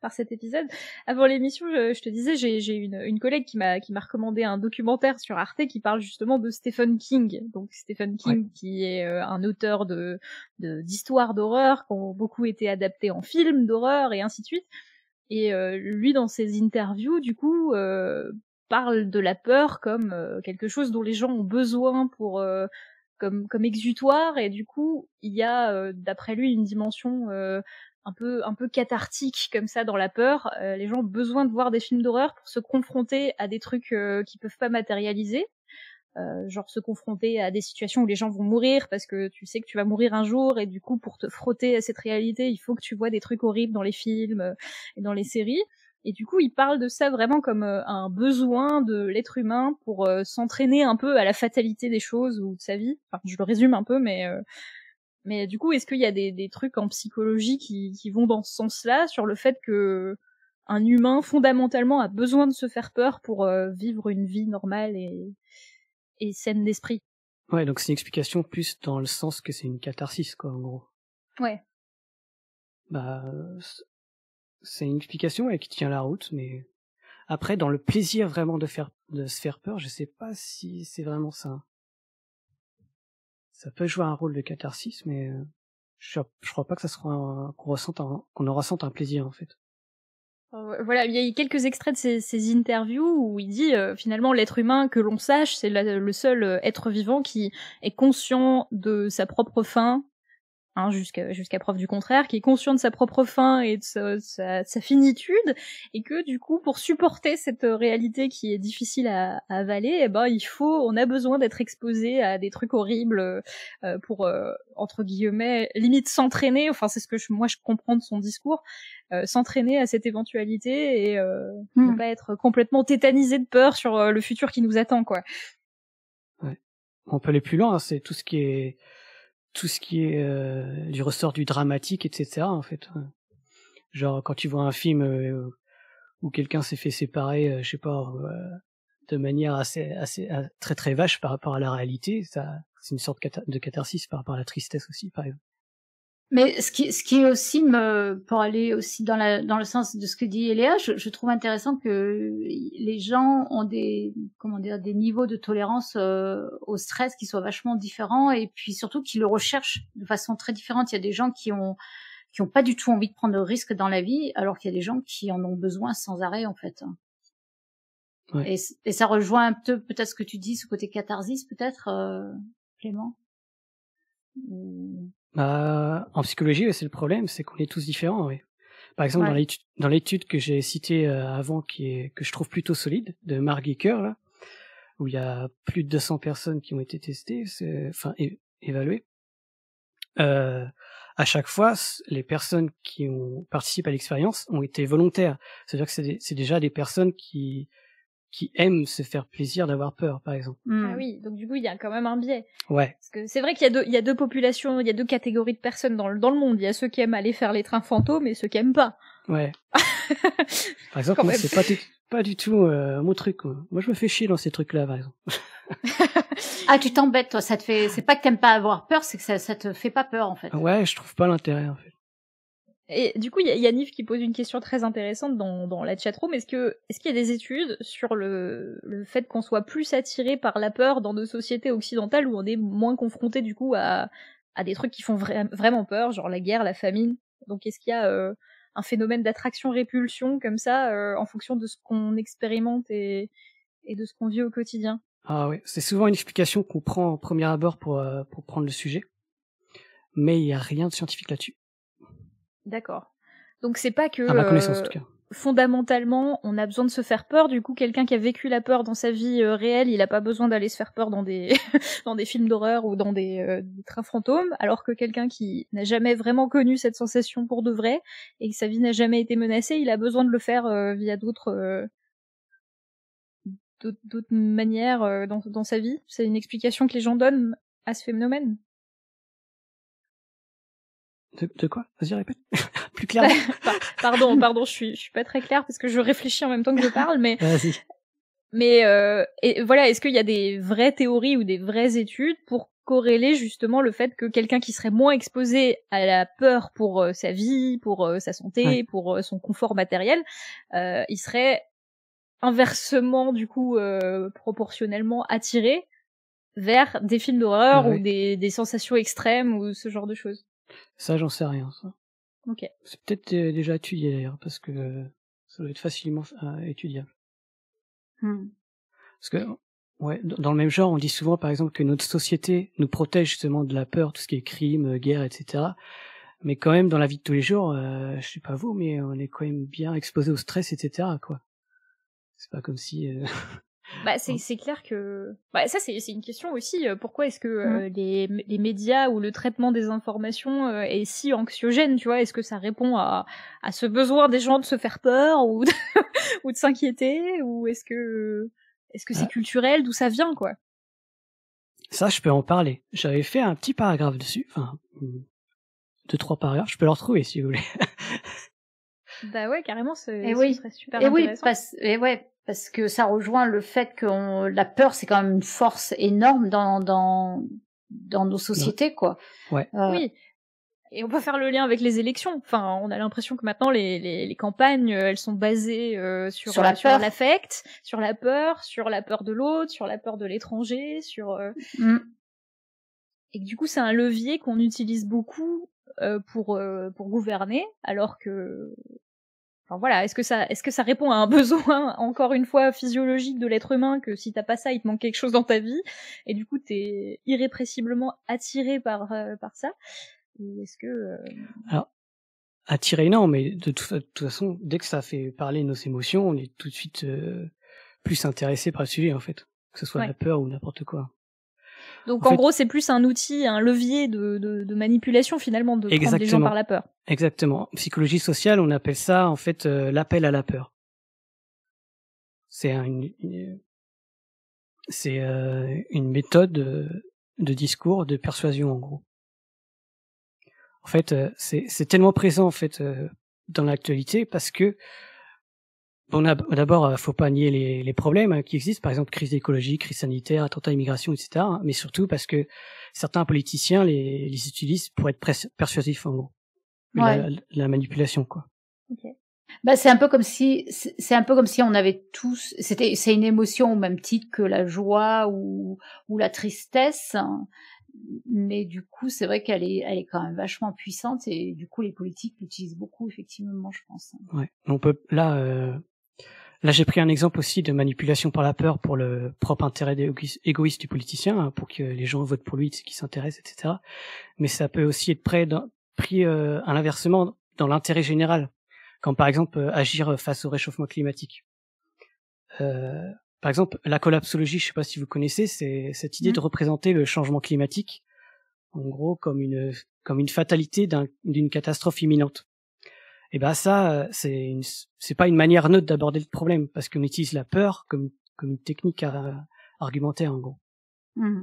par cet épisode. Avant l'émission, je, te disais, j'ai une, une collègue qui m'a qui m'a recommandé un documentaire sur Arte qui parle justement de Stephen King. Donc Stephen King qui est euh, un auteur de d'histoires d'horreur qui ont beaucoup été adaptées en films d'horreur et ainsi de suite. Et euh, lui, dans ses interviews, du coup, euh, parle de la peur comme quelque chose dont les gens ont besoin pour comme, comme exutoire et du coup il y a d'après lui une dimension un peu un peu cathartique comme ça dans la peur. Euh, les gens ont besoin de voir des films d'horreur pour se confronter à des trucs euh, qui ne peuvent pas matérialiser. Euh, genre se confronter à des situations où les gens vont mourir parce que tu sais que tu vas mourir un jour et du coup pour te frotter à cette réalité il faut que tu vois des trucs horribles dans les films euh, et dans les séries et du coup il parle de ça vraiment comme un besoin de l'être humain pour s'entraîner un peu à la fatalité des choses ou de sa vie enfin je le résume un peu mais mais du coup, est-ce qu'il y a des, trucs en psychologie qui, vont dans ce sens-là, sur le fait que un humain fondamentalement a besoin de se faire peur pour euh, vivre une vie normale et, saine d'esprit Ouais, donc c'est une explication plus dans le sens que c'est une catharsis, quoi, en gros. Ouais. Bah, c'est une explication qui tient la route, mais après, dans le plaisir vraiment de faire de se faire peur, je sais pas si c'est vraiment ça ça peut jouer un rôle de catharsis, mais euh, je, crois pas que ça sera qu'on ressente qu'on en ressente un plaisir en fait. Euh, voilà, il y a eu quelques extraits de ces, interviews où il dit euh, finalement l'être humain que l'on sache, c'est le seul être vivant qui est conscient de sa propre fin, hein, jusqu'à preuve du contraire, qui est conscient de sa propre fin et de sa, sa, finitude, et que du coup, pour supporter cette euh, réalité qui est difficile à, avaler, eh ben, il faut, on a besoin d'être exposé à des trucs horribles euh, euh, pour, entre guillemets, limite s'entraîner, enfin c'est ce que je, moi je comprends de son discours, s'entraîner à cette éventualité et ne hmm. pas être complètement tétanisé de peur sur le futur qui nous attend, quoi. On peut aller plus loin, hein, c'est tout ce qui est tout ce qui est euh, du ressort du dramatique, etc. En fait, genre quand tu vois un film euh, où quelqu'un s'est fait séparer, euh, je sais pas, de manière assez, assez très très vache par rapport à la réalité, ça, c'est une sorte de catharsis par rapport à la tristesse aussi, par exemple. Mais ce qui, ce qui aussi me, pour aller aussi dans, la, dans le sens de ce que dit Eléa, je, trouve intéressant que les gens ont des, comment dire, des niveaux de tolérance euh, au stress qui soient vachement différents et puis surtout qu'ils le recherchent de façon très différente. Il y a des gens qui ont, qui ont pas du tout envie de prendre de risques dans la vie, alors qu'il y a des gens qui en ont besoin sans arrêt en fait. Et, ça rejoint un peu peut-être ce que tu dis, ce côté catharsis peut-être, euh, Clément bah, En psychologie, c'est le problème, c'est qu'on est tous différents. Oui. Par exemple, dans l'étude que j'ai citée euh, avant, qui que je trouve plutôt solide, de Mark Gicker, là, où il y a plus de 200 personnes qui ont été testées, enfin évaluées, euh, à chaque fois, les personnes qui ont participé à l'expérience ont été volontaires. C'est-à-dire que c'est déjà des personnes qui qui aiment se faire plaisir d'avoir peur, par exemple. Hmm. Ah oui, donc du coup, il y a quand même un biais. Ouais. Parce que c'est vrai qu'il y, a deux, populations, il y a deux catégories de personnes dans le, dans le monde. Il y a ceux qui aiment aller faire les trains fantômes et ceux qui aiment pas. Ouais. par exemple, moi, c'est pas, du, pas du tout euh, mon truc. Moi, je me fais chier dans ces trucs-là, par exemple. ah, tu t'embêtes, toi. Ça te fait. C'est pas que t'aimes pas avoir peur, c'est que ça, ça te fait pas peur, en fait. Ouais, je trouve pas l'intérêt, en fait. Et du coup, il y a Nif qui pose une question très intéressante dans, dans la chatroom. Est-ce que est-ce qu'il y a des études sur le, le fait qu'on soit plus attiré par la peur dans nos sociétés occidentales où on est moins confronté du coup à, à des trucs qui font vraiment peur, genre la guerre, la famine Donc est-ce qu'il y a euh, un phénomène d'attraction-répulsion comme ça euh, en fonction de ce qu'on expérimente et, et de ce qu'on vit au quotidien Ah oui, c'est souvent une explication qu'on prend en premier abord pour, euh, pour prendre le sujet. Mais il n'y a rien de scientifique là-dessus. D'accord. Donc c'est pas que. Euh, fondamentalement, on a besoin de se faire peur. Du coup, quelqu'un qui a vécu la peur dans sa vie euh, réelle, il n'a pas besoin d'aller se faire peur dans des, dans des films d'horreur ou dans euh, des, trains fantômes, alors que quelqu'un qui n'a jamais vraiment connu cette sensation pour de vrai et que sa vie n'a jamais été menacée, il a besoin de le faire via d'autres d'autres manières dans, dans sa vie. C'est une explication que les gens donnent à ce phénomène. De, quoi Vas-y, répète. Plus clairement. Bah, pardon, pardon, je suis, je suis pas très claire parce que je réfléchis en même temps que je parle, mais. Mais euh, et voilà, est-ce qu'il y a des vraies théories ou des vraies études pour corréler justement le fait que quelqu'un qui serait moins exposé à la peur pour euh, sa vie, pour euh, sa santé, pour son confort matériel, il serait inversement du coup proportionnellement attiré vers des films d'horreur ah ou des, des sensations extrêmes ou ce genre de choses ça, j'en sais rien. Ça. Ok. C'est peut-être euh, déjà étudié d'ailleurs, parce que euh, ça doit être facilement euh, étudiable. Hmm. Parce que, ouais, dans le même genre, on dit souvent par exemple que notre société nous protège justement de la peur, tout ce qui est crime, guerre, etc. Mais quand même, dans la vie de tous les jours, je sais pas vous, mais on est quand même bien exposé au stress, etc. Quoi. C'est pas comme si Bah, hein. c'est clair que bah, ça c'est une question aussi. Euh, pourquoi est-ce que mmh. euh, les, les, médias ou le traitement des informations euh, est si anxiogène Tu vois, est-ce que ça répond à, à, ce besoin des gens de se faire peur ou de, ou de s'inquiéter ou est-ce que est-ce que c'est ah. culturel D'où ça vient quoi Ça, je peux en parler. J'avais fait un petit paragraphe dessus, enfin deux trois paragraphes. Je peux le retrouver si vous voulez. bah ouais, carrément, c'est eh serait super et eh intéressant. Oui, parce, et eh ouais, parce que ça rejoint le fait que la peur c'est quand même une force énorme dans dans dans nos sociétés quoi. Ouais. Euh, oui. Et on peut faire le lien avec les élections. Enfin, on a l'impression que maintenant les, les, les campagnes, euh, elles sont basées euh, sur, sur, la sur l'affect, sur la peur, sur la peur de l'autre, sur la peur de l'étranger, sur mm. et que, du coup c'est un levier qu'on utilise beaucoup pour pour gouverner, alors que voilà, est-ce que ça, est-ce que ça répond à un besoin encore une fois physiologique de l'être humain que si t'as pas ça, il te manque quelque chose dans ta vie et du coup t'es irrépressiblement attiré par euh, par ça Ou est-ce que euh, alors attiré non, mais de, toute façon, dès que ça fait parler nos émotions, on est tout de suite euh, plus intéressé par le sujet en fait, que ce soit la peur ou n'importe quoi. Donc en, gros, c'est plus un outil, un levier de, manipulation finalement de prendre gens par la peur. Exactement. En psychologie sociale, on appelle ça en fait euh, l'appel à la peur. C'est euh, une méthode euh, de discours, de persuasion en gros. En fait, c'est tellement présent en fait dans l'actualité parce que on a d'abord, euh, faut pas nier les, les, problèmes hein, qui existent, par exemple crise écologique, crise sanitaire, attentat immigration etc. Hein, mais surtout parce que certains politiciens les, les utilisent pour être persuasifs en gros, la, manipulation quoi. Bah, c'est un peu comme si c'est un peu comme si on avait tous c'était c'est une émotion au même titre que la joie ou ou la tristesse hein. mais du coup c'est vrai qu'elle est elle est quand même vachement puissante et du coup les politiques l'utilisent beaucoup effectivement je pense. Ouais, on peut là euh, Là, j'ai pris un exemple aussi de manipulation par la peur pour le propre intérêt égoïste du politicien, hein, pour que les gens votent pour lui, qui s'intéresse, etc. Mais ça peut aussi être pris euh, à l'inversement dans l'intérêt général, comme par exemple euh, agir euh, face au réchauffement climatique. par exemple, la collapsologie, je ne sais pas si vous connaissez, c'est cette idée de représenter le changement climatique, en gros, comme une, comme une fatalité d'une catastrophe imminente. Et ben ça, euh, c'est c'est pas une manière neutre d'aborder le problème parce qu'on utilise la peur comme une technique à, argumenter en gros. Mmh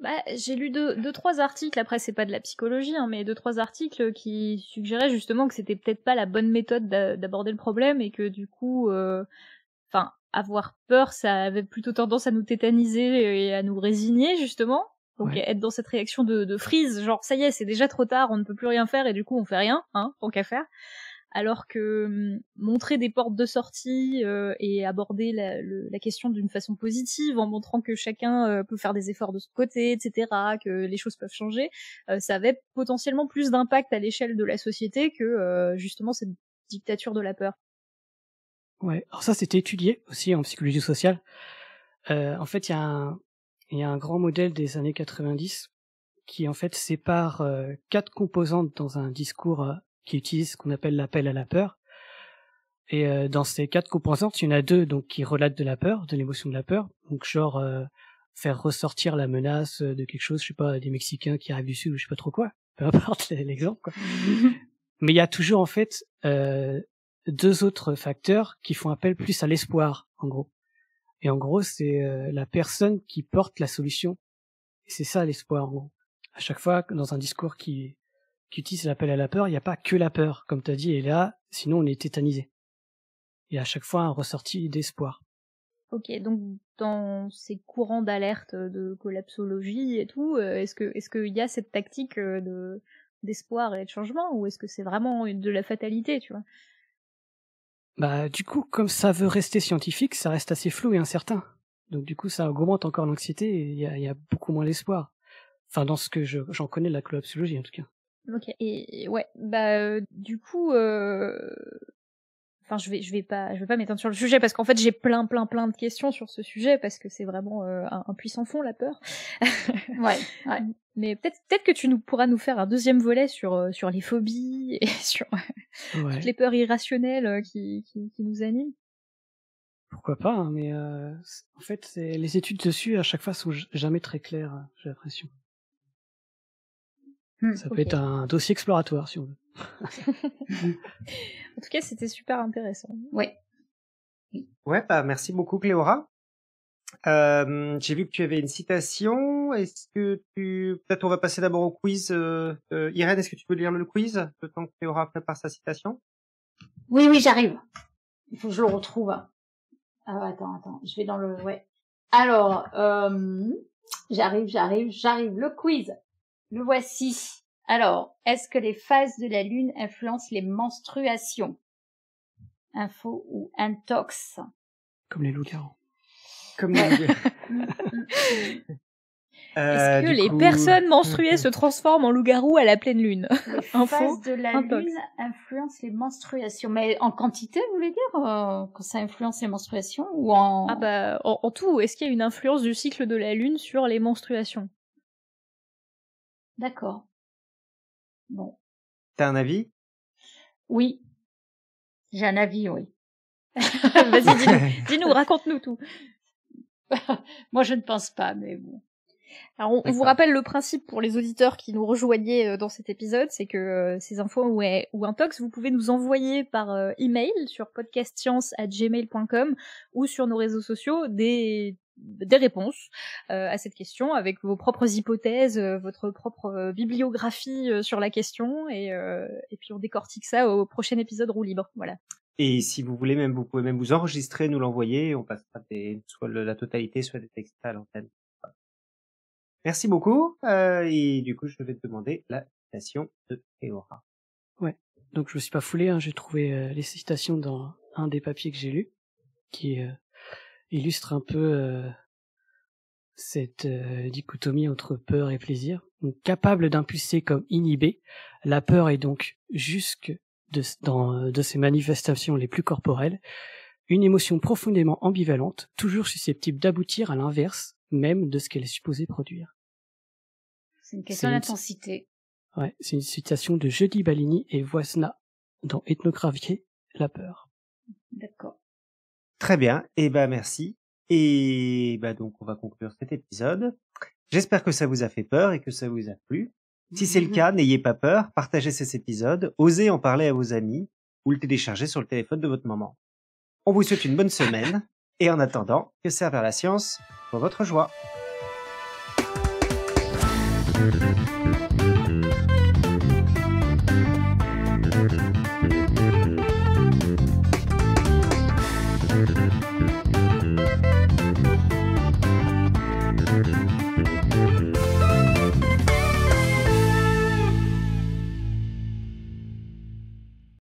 bah, j'ai lu deux, trois articles. Après, c'est pas de la psychologie, hein, mais deux trois articles qui suggéraient justement que c'était peut-être pas la bonne méthode d'aborder le problème et que du coup, euh, enfin, avoir peur, ça avait plutôt tendance à nous tétaniser et à nous résigner justement. Donc être dans cette réaction de, de freeze, genre ça y est, c'est déjà trop tard, on ne peut plus rien faire et du coup on fait rien, hein, tant qu'à faire. Alors que hum, montrer des portes de sortie euh, et aborder la, question d'une façon positive en montrant que chacun euh, peut faire des efforts de son côté, etc., que les choses peuvent changer, euh, ça avait potentiellement plus d'impact à l'échelle de la société que justement cette dictature de la peur. Ouais, alors ça c'était étudié aussi en psychologie sociale. en fait, il y a un, il y a un grand modèle des années 90 qui en fait sépare euh, quatre composantes dans un discours euh, qui utilise ce qu'on appelle l'appel à la peur. Et euh, dans ces quatre composantes, il y en a deux donc qui relatent de la peur, de l'émotion de la peur, donc genre faire ressortir la menace de quelque chose, je sais pas, des Mexicains qui arrivent du sud ou je sais pas trop quoi, peu importe l'exemple Mais il y a toujours en fait deux autres facteurs qui font appel plus à l'espoir en gros. Et en gros, c'est euh, la personne qui porte la solution. Et c'est ça l'espoir, en gros. À chaque fois, dans un discours qui, qui utilise l'appel à la peur, il n'y a pas que la peur, comme tu as dit, et là, sinon on est tétanisé. Et à chaque fois, un ressorti d'espoir. Ok, donc dans ces courants d'alerte euh, de collapsologie et tout, euh, est-ce que est-ce qu'il y a cette tactique de d'espoir et de changement, ou est-ce que c'est vraiment de la fatalité, tu vois bah, du coup, comme ça veut rester scientifique, ça reste assez flou et incertain. Donc, du coup, ça augmente encore l'anxiété et il y a, beaucoup moins d'espoir. Enfin, dans ce que j'en connais de la collapsologie, en tout cas. Ok, et ouais, bah, euh, du coup, euh, enfin je vais je vais pas je vais pas m'étendre sur le sujet parce qu'en fait j'ai plein plein plein de questions sur ce sujet parce que c'est vraiment euh, un, puissant fond la peur. ouais, ouais, Mais peut-être peut-être que tu nous pourras nous faire un deuxième volet sur euh, sur les phobies et sur toutes les peurs irrationnelles euh, qui, qui, qui nous animent. Pourquoi pas, hein, mais en fait les études dessus à chaque fois sont jamais très claires, hein, j'ai l'impression. Hmm, ça peut être un dossier exploratoire, si on veut. en tout cas, c'était super intéressant. Oui. Ouais, bah, merci beaucoup, Cléora. Euh, J'ai vu que tu avais une citation. Est-ce que tu... Peut-être on va passer d'abord au quiz. Euh, euh Irène, est-ce que tu peux lire le quiz, le temps que Cléora prépare sa citation Oui, oui, j'arrive. Il faut que je le retrouve. Ah, attends, attends. Je vais dans le... Ouais. Alors, euh, j'arrive, j'arrive, j'arrive. Le quiz. Le voici. Alors, est-ce que les phases de la Lune influencent les menstruations Info ou intox Comme les loups-garous. Comme euh, les Est-ce que les personnes menstruées se transforment en loups-garous à la pleine lune Les phases de la lune influencent les menstruations. Mais en quantité, vous voulez dire euh, Quand ça influence les menstruations ou en... Ah bah, en tout, est-ce qu'il y a une influence du cycle de la lune sur les menstruations D'accord. Bon. T'as un avis Oui. J'ai un avis, oui. Vas-y, dis-nous, dis nous raconte nous tout. Moi, je ne pense pas, mais bon. Alors, on, vous rappelle le principe pour les auditeurs qui nous rejoignaient euh, dans cet épisode, c'est que euh, ces infos ou, eh, un tox, vous pouvez nous envoyer par euh, email sur podcastscience@gmail.com ou sur nos réseaux sociaux des des réponses euh, à cette question avec vos propres hypothèses, euh, votre propre euh, bibliographie sur la question et, et puis on décortique ça au prochain épisode roue libre. Voilà. Et si vous voulez même vous pouvez même vous enregistrer, nous l'envoyer, on passera soit la totalité, soit des textes à l'antenne. Merci beaucoup et du coup je vais te demander la citation de Eora. Ouais. Donc je me suis pas foulé, hein. j'ai trouvé les citations dans un des papiers que j'ai lus qui est illustre un peu euh, cette euh, dichotomie entre peur et plaisir. capable d'impulser comme inhiber, la peur est donc jusque dans, euh, de ses manifestations les plus corporelles, une émotion profondément ambivalente, toujours susceptible d'aboutir à l'inverse même de ce qu'elle est supposée produire. C'est une question d'intensité. Ouais, c'est une citation de Jeudi Balini et Voisna dans Ethnographier la peur. D'accord. Très bien. Eh ben, merci. Et ben, donc, on va conclure cet épisode. J'espère que ça vous a fait peur et que ça vous a plu. Si c'est le cas, n'ayez pas peur, partagez cet épisode, osez en parler à vos amis ou le télécharger sur le téléphone de votre maman. On vous souhaite une bonne semaine et en attendant, que serve la science pour votre joie.